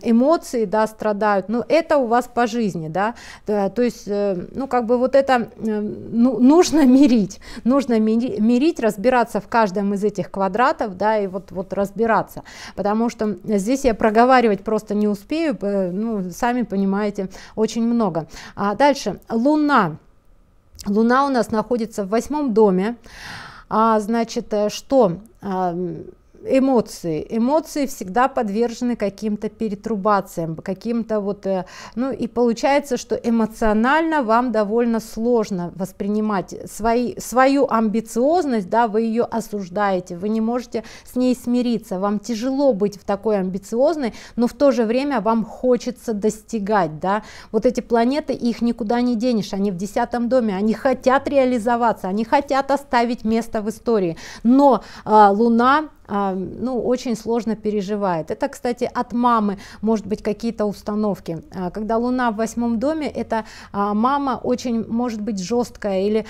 эмоции, да, страдают, но ну, это у вас по жизни, да, э, то есть, ну, как бы вот это ну, нужно мирить, нужно мирить, разбираться в каждом из этих квадратов, да, и вот, вот разбираться, потому что здесь я проговаривать просто не успею, ну, сами понимаете, очень много. А дальше, Луна. Луна у нас находится в восьмом доме. А, значит, э, что а, эмоции. Эмоции всегда подвержены каким-то перетрубациям, каким-то вот, э, ну и получается, что эмоционально вам довольно сложно воспринимать свои, свою амбициозность, да, вы ее осуждаете, вы не можете с ней смириться, вам тяжело быть в такой амбициозной, но в то же время вам хочется достигать, да, вот эти планеты, их никуда не денешь, они в десятом доме, они хотят реализоваться, они хотят оставить место в истории, но э, Луна а, ну, очень сложно переживает. Это, кстати, от мамы, может быть, какие-то установки. А, когда Луна в восьмом доме, это а, мама очень, может быть, жесткая или,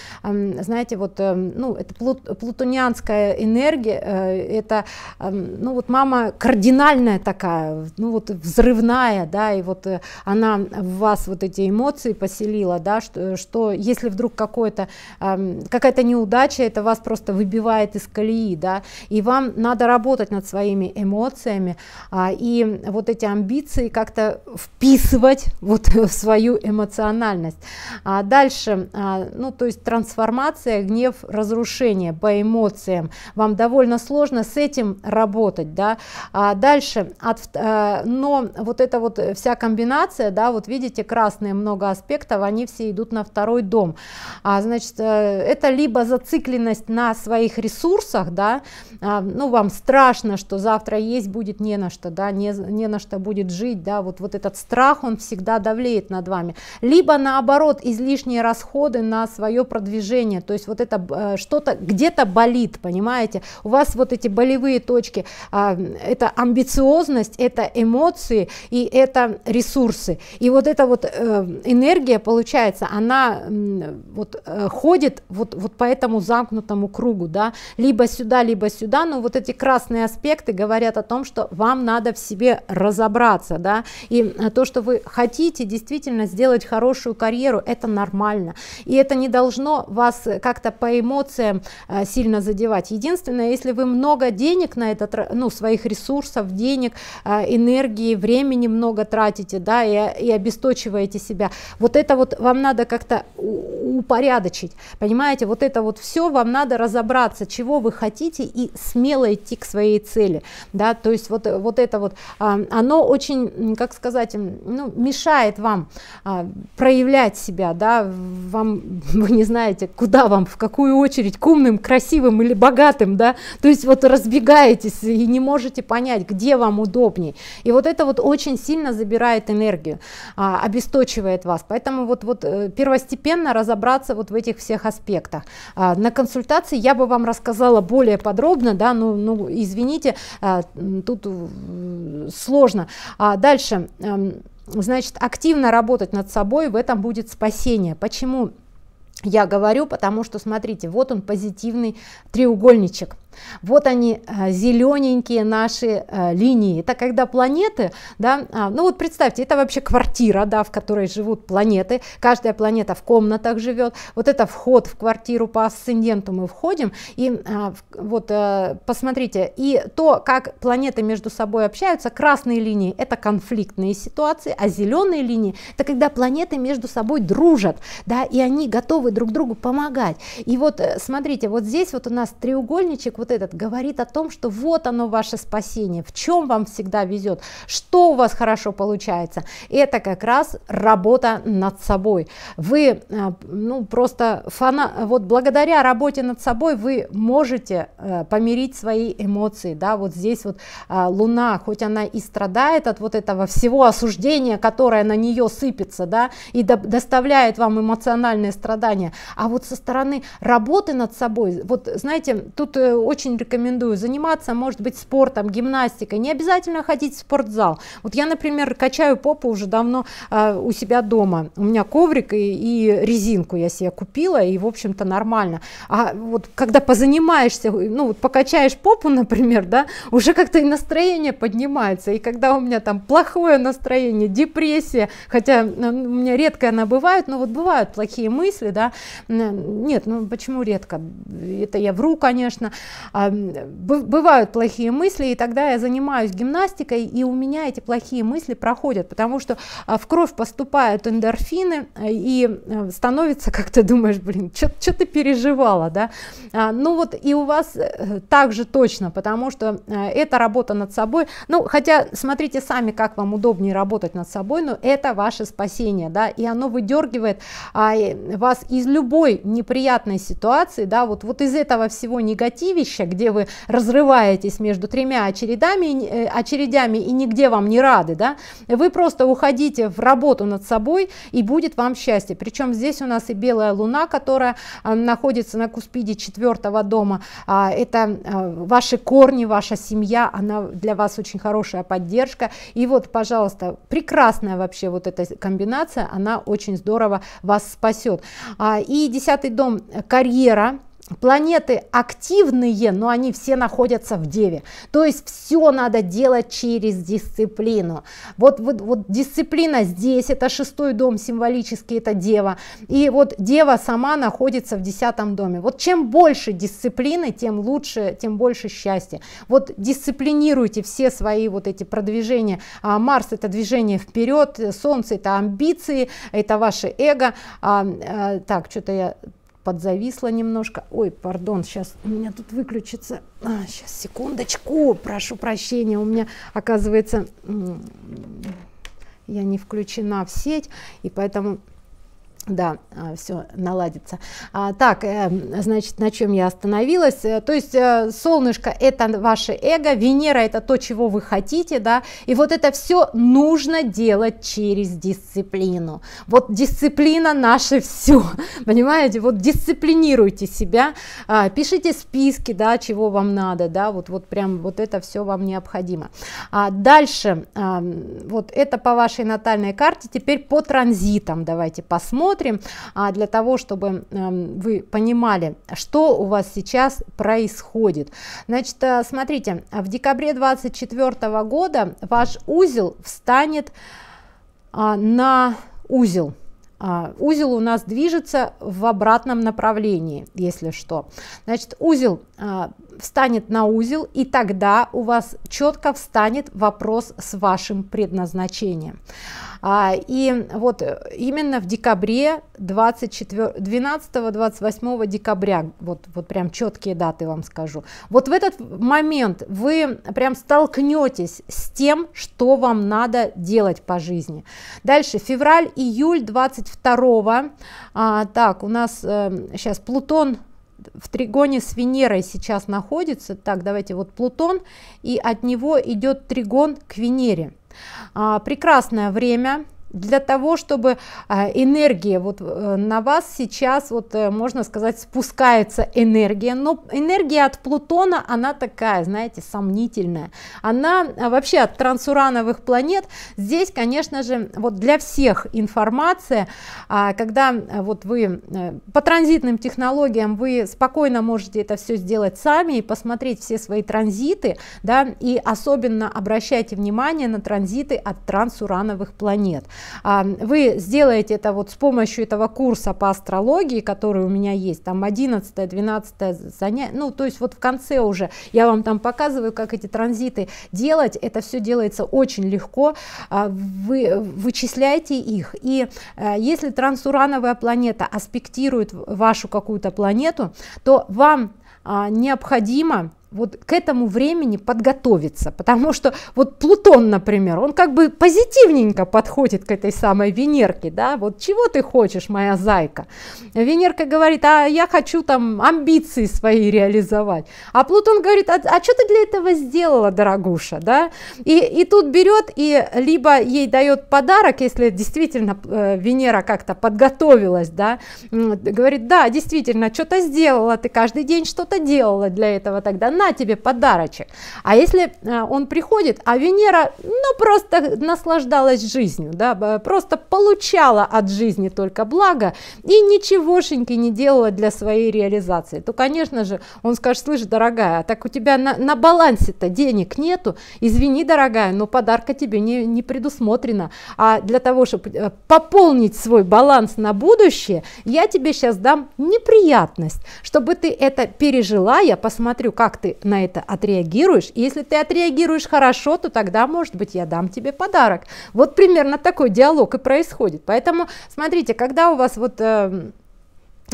знаете, вот, э, ну, это плутонианская энергия, э, это, ну, вот мама кардинальная такая, ну, вот взрывная, да, и вот э, она в вас вот эти эмоции поселила, да, что, что если вдруг какое-то, какая-то неудача, это вас просто выбивает из колеи, да, и вам надо надо работать над своими эмоциями а, и вот эти амбиции как-то вписывать вот в свою эмоциональность. А дальше, а, ну то есть трансформация, гнев, разрушение по эмоциям. Вам довольно сложно с этим работать, да. А дальше, от, а, но вот эта вот вся комбинация, да, вот видите, красные много аспектов, они все идут на второй дом. А, значит, э, это либо зацикленность на своих ресурсах, да, а, ну, вам страшно, что завтра есть будет не на что, да, не, не на что будет жить, да, вот, вот этот страх, он всегда давлеет над вами. Либо наоборот, излишние расходы на свое продвижение, то есть вот это э, что-то где-то болит, понимаете, у вас вот эти болевые точки, э, это амбициозность, это эмоции и это ресурсы. И вот эта вот э, энергия, получается, она э, вот э, ходит вот, вот по этому замкнутому кругу, да, либо сюда, либо сюда, но вот эти красные аспекты говорят о том, что вам надо в себе разобраться, да, и э, то, что вы хотите действительно сделать хорошую карьеру, это нормально, и это не должно вас э, как-то по эмоциям э, сильно задевать. Единственное, если вы много денег на этот, ну, своих ресурсов, денег, энергии, времени много тратите, да, и, и обесточиваете себя, вот это вот вам надо как-то упорядочить, понимаете, вот это вот все вам надо разобраться, чего вы хотите и смело идти к своей цели, да, то есть вот, вот это вот, а, оно очень, как сказать, ну, мешает вам а, проявлять себя, да, вам, вы не знаете, куда вам, в какую очередь, к умным, красивым или богатым, да, то есть вот разбегаетесь и не можете понять, где вам удобней, и вот это вот очень сильно забирает энергию, а, обесточивает вас, поэтому вот, вот э, первостепенно разобраться вот в этих всех аспектах. На консультации я бы вам рассказала более подробно, да, ну, ну, извините, а, тут э, сложно. А дальше, эм, значит, активно работать над собой, в этом будет спасение. Почему? Я говорю, потому что, смотрите, вот он позитивный треугольничек. Вот они, э, зелененькие наши э, линии. Это когда планеты, да, а, ну вот представьте, это вообще квартира, да, в которой живут планеты. Каждая планета в комнатах живет. Вот это вход в квартиру по асценденту мы входим. И а, вот э, посмотрите, и то, как планеты между собой общаются, красные линии – это конфликтные ситуации, а зеленые линии – это когда планеты между собой дружат, да, и они готовы друг другу помогать. И вот смотрите, вот здесь вот у нас треугольничек, вот вот этот, говорит о том, что вот оно ваше спасение, в чем вам всегда везет, что у вас хорошо получается. Это как раз работа над собой. Вы, э, ну, просто фана... вот благодаря работе над собой вы можете э, помирить свои эмоции, да, вот здесь вот э, луна, хоть она и страдает от вот этого всего осуждения, которое на нее сыпется, да, и до доставляет вам эмоциональные страдания, а вот со стороны работы над собой, вот знаете, тут очень рекомендую заниматься, может быть, спортом, гимнастикой. Не обязательно ходить в спортзал. Вот я, например, качаю попу уже давно э, у себя дома. У меня коврик и, и резинку я себе купила, и, в общем-то, нормально. А вот когда позанимаешься, ну, вот покачаешь попу, например, да, уже как-то и настроение поднимается. И когда у меня там плохое настроение, депрессия, хотя ну, у меня редко она бывает, но вот бывают плохие мысли, да, нет, ну почему редко? Это я вру, конечно бывают плохие мысли, и тогда я занимаюсь гимнастикой, и у меня эти плохие мысли проходят, потому что а, в кровь поступают эндорфины, э, и э, становится, как ты думаешь, блин, что ты переживала, да? А, ну вот и у вас э, также точно, потому что это работа над собой, ну хотя смотрите сами, как вам удобнее работать над собой, но это ваше спасение, да, и оно выдергивает а, вас из любой неприятной ситуации, да, вот, вот из этого всего негативища, пища, где вы разрываетесь между тремя очередями, э, очередями и нигде вам не рады, да, вы просто уходите в работу над собой и будет вам счастье. Причем здесь у нас и белая луна, которая э, находится на куспиде четвертого дома, а, это э, ваши корни, ваша семья, она для вас очень хорошая поддержка. И вот, пожалуйста, прекрасная вообще вот эта комбинация, она очень здорово вас спасет. А, и десятый дом карьера Планеты активные, но они все находятся в Деве. То есть все надо делать через дисциплину. Вот, вот, вот дисциплина здесь, это шестой дом символически, это Дева. И вот Дева сама находится в десятом доме. Вот чем больше дисциплины, тем лучше, тем больше счастья. Вот дисциплинируйте все свои вот эти продвижения. А Марс это движение вперед, Солнце это амбиции, это ваше эго. А, а, так, что-то я подзависла немножко. Ой, пардон, сейчас у меня тут выключится. А, сейчас, секундочку, прошу прощения, у меня, оказывается, я не включена в сеть, и поэтому да, а, все наладится. А, так, э, значит, на чем я остановилась? Э, то есть э, солнышко это ваше эго, Венера это то, чего вы хотите, да, и вот это все нужно делать через дисциплину. Вот дисциплина наше все, понимаете? Вот дисциплинируйте себя, а, пишите списки, да, чего вам надо, да, вот вот прям вот это все вам необходимо. А дальше, вот это по вашей натальной карте. Теперь по транзитам давайте посмотрим рассмотрим а, для того, чтобы эм, вы понимали, что у вас сейчас происходит. Значит, э, смотрите, в декабре 2024 года ваш узел встанет а, на узел. А, узел у нас движется в обратном направлении, если что. Значит, узел встанет на узел, и тогда у вас четко встанет вопрос с вашим предназначением. А, и вот э, именно в декабре 24, 12-28 декабря, вот, вот прям четкие даты вам скажу, вот в этот момент вы прям столкнетесь с тем, что вам надо делать по жизни. Дальше февраль, июль 22, а, так, у нас а, э, сейчас Плутон в тригоне с Венерой сейчас находится, так, давайте вот Плутон, и от него идет тригон к Венере. А, прекрасное время, для того, чтобы а, энергия вот э, на вас сейчас, вот э, можно сказать, спускается энергия, но энергия от Плутона, она такая, знаете, сомнительная, она а, вообще от трансурановых планет, здесь, конечно же, вот для всех информация, а, когда э, вот вы по транзитным технологиям вы спокойно можете это все сделать сами и посмотреть все свои транзиты, да, и особенно обращайте внимание на транзиты от трансурановых планет. А, вы сделаете это вот с помощью этого курса по астрологии, который у меня есть, там 11 12 занятие, ну то есть вот в конце уже я вам там показываю, как эти транзиты делать, это все делается очень легко, а, вы вычисляете их, и э, если трансурановая планета аспектирует вашу какую-то планету, то вам а, необходимо вот к этому времени подготовиться, потому что вот Плутон, например, он как бы позитивненько подходит к этой самой Венерке, да, вот чего ты хочешь, моя зайка? Венерка говорит, а я хочу там амбиции свои реализовать, а Плутон говорит, а, а что ты для этого сделала, дорогуша, да, и, и тут берет и либо ей дает подарок, если действительно э, Венера как-то подготовилась, да, говорит, да, действительно, что-то сделала, ты каждый день что-то делала для этого, тогда на тебе подарочек. А если э, он приходит, а Венера, ну, просто наслаждалась жизнью, да, просто получала от жизни только благо и ничегошеньки не делала для своей реализации, то, конечно же, он скажет, слышь, дорогая, а так у тебя на, на балансе-то денег нету, извини, дорогая, но подарка тебе не, не предусмотрено, а для того, чтобы э, пополнить свой баланс на будущее, я тебе сейчас дам неприятность, чтобы ты это пережила, я посмотрю, как ты ты на это отреагируешь. И если ты отреагируешь хорошо, то тогда, может быть, я дам тебе подарок. Вот примерно такой диалог и происходит. Поэтому, смотрите, когда у вас вот... Э,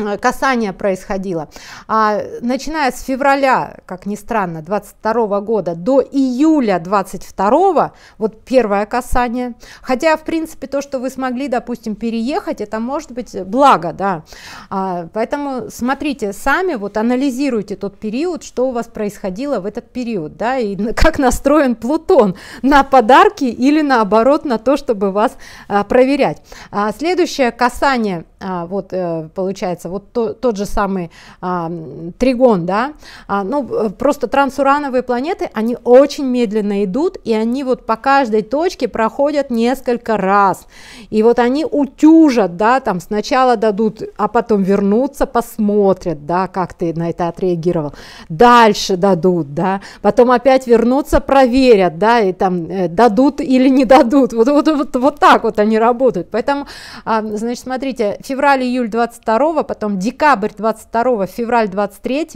Э, касание происходило. А, начиная с февраля, как ни странно, 22 года до июля 22 вот первое касание. Хотя, в принципе, то, что вы смогли, допустим, переехать, это может быть благо, да. А, поэтому смотрите сами, вот анализируйте тот период, что у вас происходило в этот период, да, и как настроен Плутон на подарки или наоборот на то, чтобы вас а, проверять. А, следующее касание – а, вот э, получается вот то, тот же самый а, тригон, да, а, ну э, просто трансурановые планеты, они очень медленно идут, и они вот по каждой точке проходят несколько раз, и вот они утюжат, да, там сначала дадут, а потом вернутся, посмотрят, да, как ты на это отреагировал, дальше дадут, да, потом опять вернутся, проверят, да, и там э, дадут или не дадут, вот, вот, вот, вот так вот они работают, поэтому, а, значит, смотрите, февраль-июль 22, потом декабрь 22, февраль 23,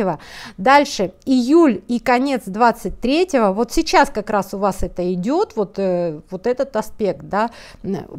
дальше июль и конец 23, вот сейчас как раз у вас это идет, вот, э, вот этот аспект, да,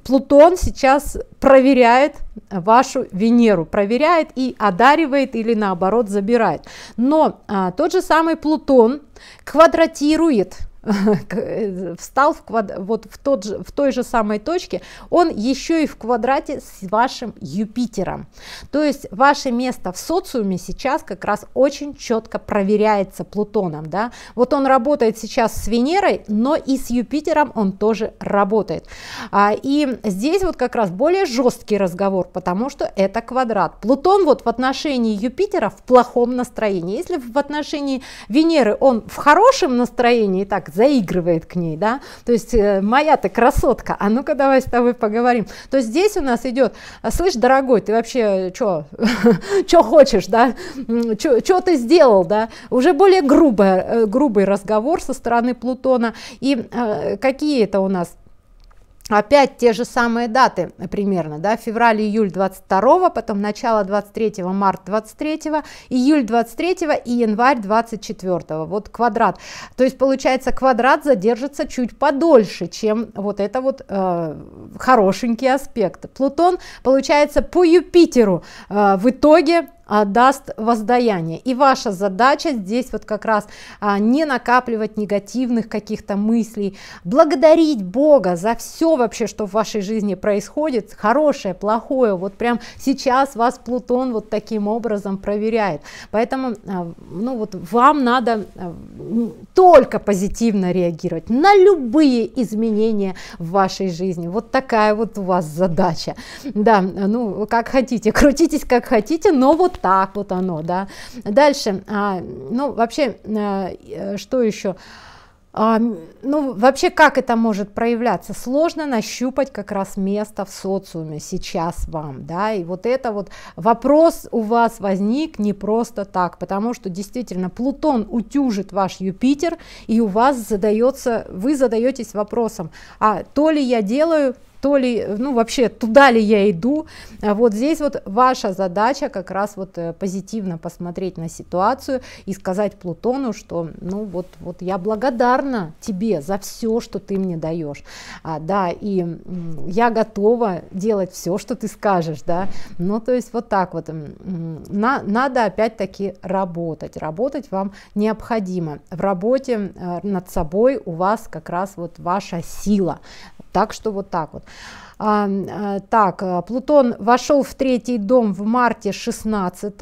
Плутон сейчас проверяет вашу Венеру, проверяет и одаривает или наоборот забирает, но а, тот же самый Плутон квадратирует Э, встал в квад... вот в, тот же, в той же самой точке, он еще и в квадрате с вашим Юпитером. То есть ваше место в социуме сейчас как раз очень четко проверяется Плутоном. Да? Вот он работает сейчас с Венерой, но и с Юпитером он тоже работает. А, и здесь вот как раз более жесткий разговор, потому что это квадрат. Плутон вот в отношении Юпитера в плохом настроении. Если в отношении Венеры он в хорошем настроении, так заигрывает к ней, да, то есть э, моя то красотка, а ну-ка давай с тобой поговорим. То здесь у нас идет, а, слышь, дорогой, ты вообще что, э, что хочешь, да, что ты сделал, да, уже более грубый, э, грубый разговор со стороны Плутона, и а, какие это у нас Опять те же самые даты примерно, да, февраль-июль 22, потом начало 23, март 23, июль 23 и январь 24, вот квадрат. То есть получается квадрат задержится чуть подольше, чем вот это вот э, хорошенький аспект. Плутон получается по Юпитеру э, в итоге а, даст воздаяние. И ваша задача здесь вот как раз а, не накапливать негативных каких-то мыслей, благодарить Бога за все вообще, что в вашей жизни происходит, хорошее, плохое. Вот прям сейчас вас Плутон вот таким образом проверяет. Поэтому а, ну вот вам надо а, только позитивно реагировать на любые изменения в вашей жизни. Вот такая вот у вас задача. Да, ну как хотите, крутитесь как хотите, но вот так вот оно, да. Дальше, а, ну вообще, э, э, что еще? А, ну, вообще, как это может проявляться? Сложно нащупать как раз место в социуме сейчас вам, да, и вот это вот вопрос у вас возник не просто так, потому что действительно Плутон утюжит ваш Юпитер, и у вас задается, вы задаетесь вопросом, а то ли я делаю то ли, ну вообще, туда ли я иду. А вот здесь вот ваша задача как раз вот э, позитивно посмотреть на ситуацию и сказать Плутону, что ну вот, вот я благодарна тебе за все, что ты мне даешь. А, да, и я готова делать все, что ты скажешь, да. Ну то есть вот так вот. На, надо опять-таки работать. Работать вам необходимо. В работе э, над собой у вас как раз вот ваша сила, так что вот так вот. А, а так, э, Плутон вошел в третий дом в марте 16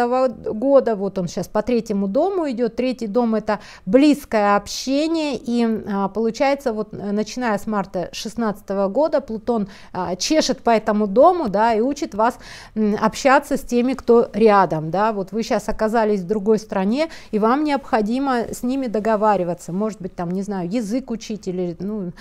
года, вот он сейчас по третьему дому идет, третий дом это близкое общение, и а, получается вот э, начиная с марта 16 года Плутон а, чешет по этому дому, да, и учит вас общаться с теми, кто рядом, да, вот вы сейчас оказались в другой стране, и вам необходимо с ними договариваться, может быть там, не знаю, язык учить или, ну,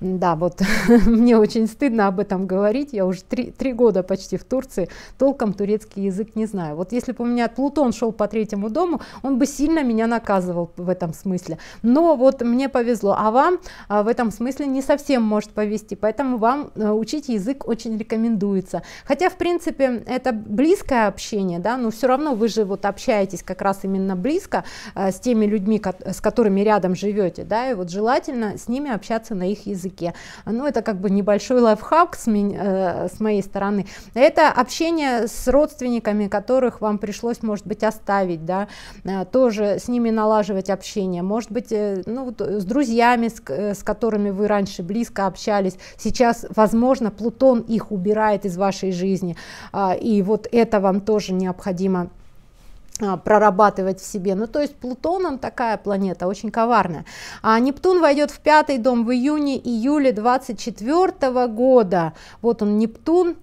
да, вот мне очень стыдно об этом говорить. Я уже три, три года почти в Турции, толком турецкий язык не знаю. Вот если бы у меня Плутон шел по третьему дому, он бы сильно меня наказывал в этом смысле. Но вот мне повезло, а вам а, в этом смысле не совсем может повезти, поэтому вам а, учить язык очень рекомендуется. Хотя, в принципе, это близкое общение, да, но все равно вы же вот общаетесь как раз именно близко а, с теми людьми, с которыми рядом живете, да, и вот желательно с ними общаться на их языке языке. Ну, это как бы небольшой лайфхак с, меня, э, с моей стороны. Это общение с родственниками, которых вам пришлось, может быть, оставить, да, э, тоже с ними налаживать общение, может быть, э, ну, вот, э, с друзьями, с, э, с которыми вы раньше близко общались, сейчас, возможно, Плутон их убирает из вашей жизни, э, и вот это вам тоже необходимо а, прорабатывать в себе. Ну, то есть Плутон, он такая планета, очень коварная. А Нептун войдет в пятый дом в июне-июле 24 года. Вот он, Нептун. Нептун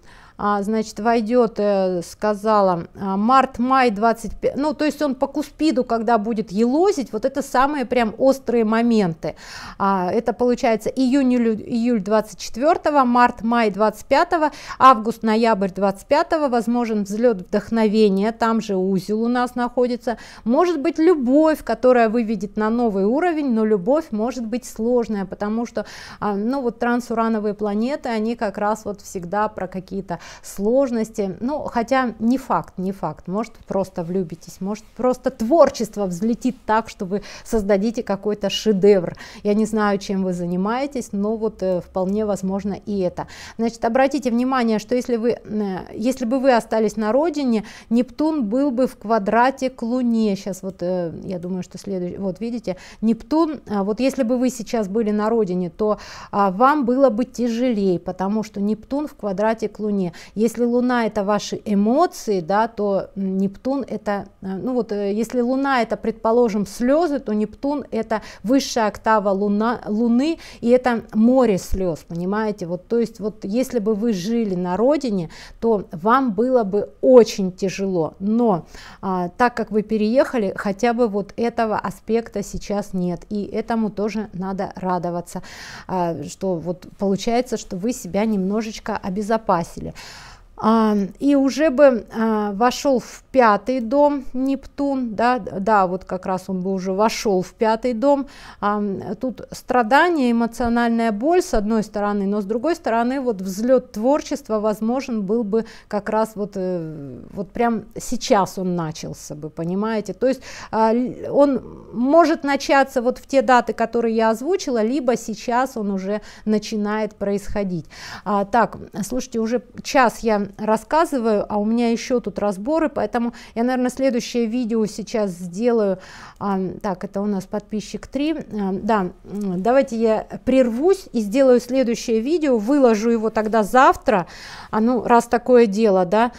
а, значит, войдет, э, сказала, а, март-май 25, ну, то есть он по Куспиду, когда будет елозить, вот это самые прям острые моменты. А, это получается июнь, июль 24, март-май 25, август, ноябрь 25, возможен взлет вдохновения, там же узел у нас находится, может быть любовь, которая выведет на новый уровень, но любовь может быть сложная, потому что, ну, вот трансурановые планеты, они как раз вот всегда про какие-то сложности. Ну, хотя не факт, не факт. Может, просто влюбитесь, может, просто творчество взлетит так, что вы создадите какой-то шедевр. Я не знаю, чем вы занимаетесь, но вот э, вполне возможно и это. Значит, обратите внимание, что если, вы, э, если бы вы остались на родине, Нептун был бы в квадрате к Луне. Сейчас вот, э, я думаю, что следующий, вот видите, Нептун, а вот если бы вы сейчас были на родине, то а, вам было бы тяжелее, потому что Нептун в квадрате к Луне. Если Луна это ваши эмоции, да, то Нептун это, э, ну вот, э, если Луна это, предположим, слезы, то Нептун это высшая октава луна, Луны, и это море слез, понимаете? Вот, то есть вот если бы вы жили на родине, то вам было бы очень тяжело, но а, так как вы переехали, хотя бы вот этого аспекта сейчас нет, и этому тоже надо радоваться, а, что вот получается, что вы себя немножечко обезопасили и уже бы а, вошел в пятый дом Нептун, да, да, вот как раз он бы уже вошел в пятый дом. Тут страдание, эмоциональная боль с одной стороны, но с другой стороны вот взлет творчества возможен был бы как раз вот, э, вот прям сейчас он начался бы, понимаете? То есть а, он может начаться вот в те даты, которые я озвучила, либо сейчас он уже начинает происходить. А, так, слушайте, уже час я рассказываю, а у меня еще тут разборы, поэтому я, наверное, следующее видео сейчас сделаю. А, так, это у нас подписчик 3. А, да, давайте я прервусь и сделаю следующее видео, выложу его тогда завтра, а ну, раз такое дело, да,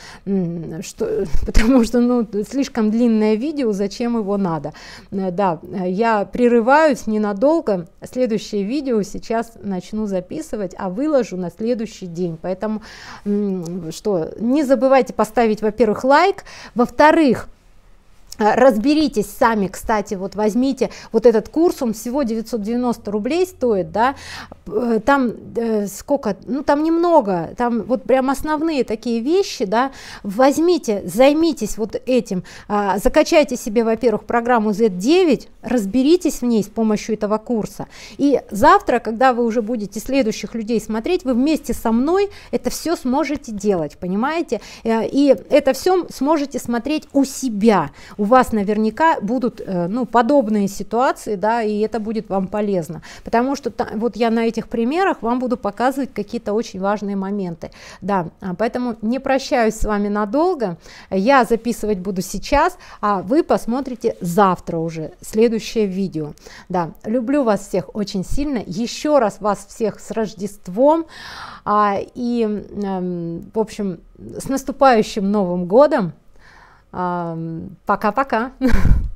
что, потому что, ну, слишком длинное видео, зачем его надо. Э, да, я прерываюсь ненадолго, следующее видео сейчас начну записывать, а выложу на следующий день, поэтому что не забывайте поставить, во-первых, лайк, во-вторых, а, разберитесь сами, кстати, вот возьмите вот этот курс, он всего 990 рублей стоит, да, э, там э, сколько, ну там немного, там вот прям основные такие вещи, да, возьмите, займитесь вот этим, а, закачайте себе, во-первых, программу Z9, разберитесь в ней с помощью этого курса, и завтра, когда вы уже будете следующих людей смотреть, вы вместе со мной это все сможете делать, понимаете, э, и это все сможете смотреть у себя, у вас наверняка будут э, ну, подобные ситуации, да, и это будет вам полезно. Потому что та, вот я на этих примерах вам буду показывать какие-то очень важные моменты. Да, а, поэтому не прощаюсь с вами надолго. Я записывать буду сейчас, а вы посмотрите завтра уже следующее видео. Да, люблю вас всех очень сильно. Еще раз вас всех с Рождеством. А, и, э, в общем, с наступающим Новым годом! Пока-пока.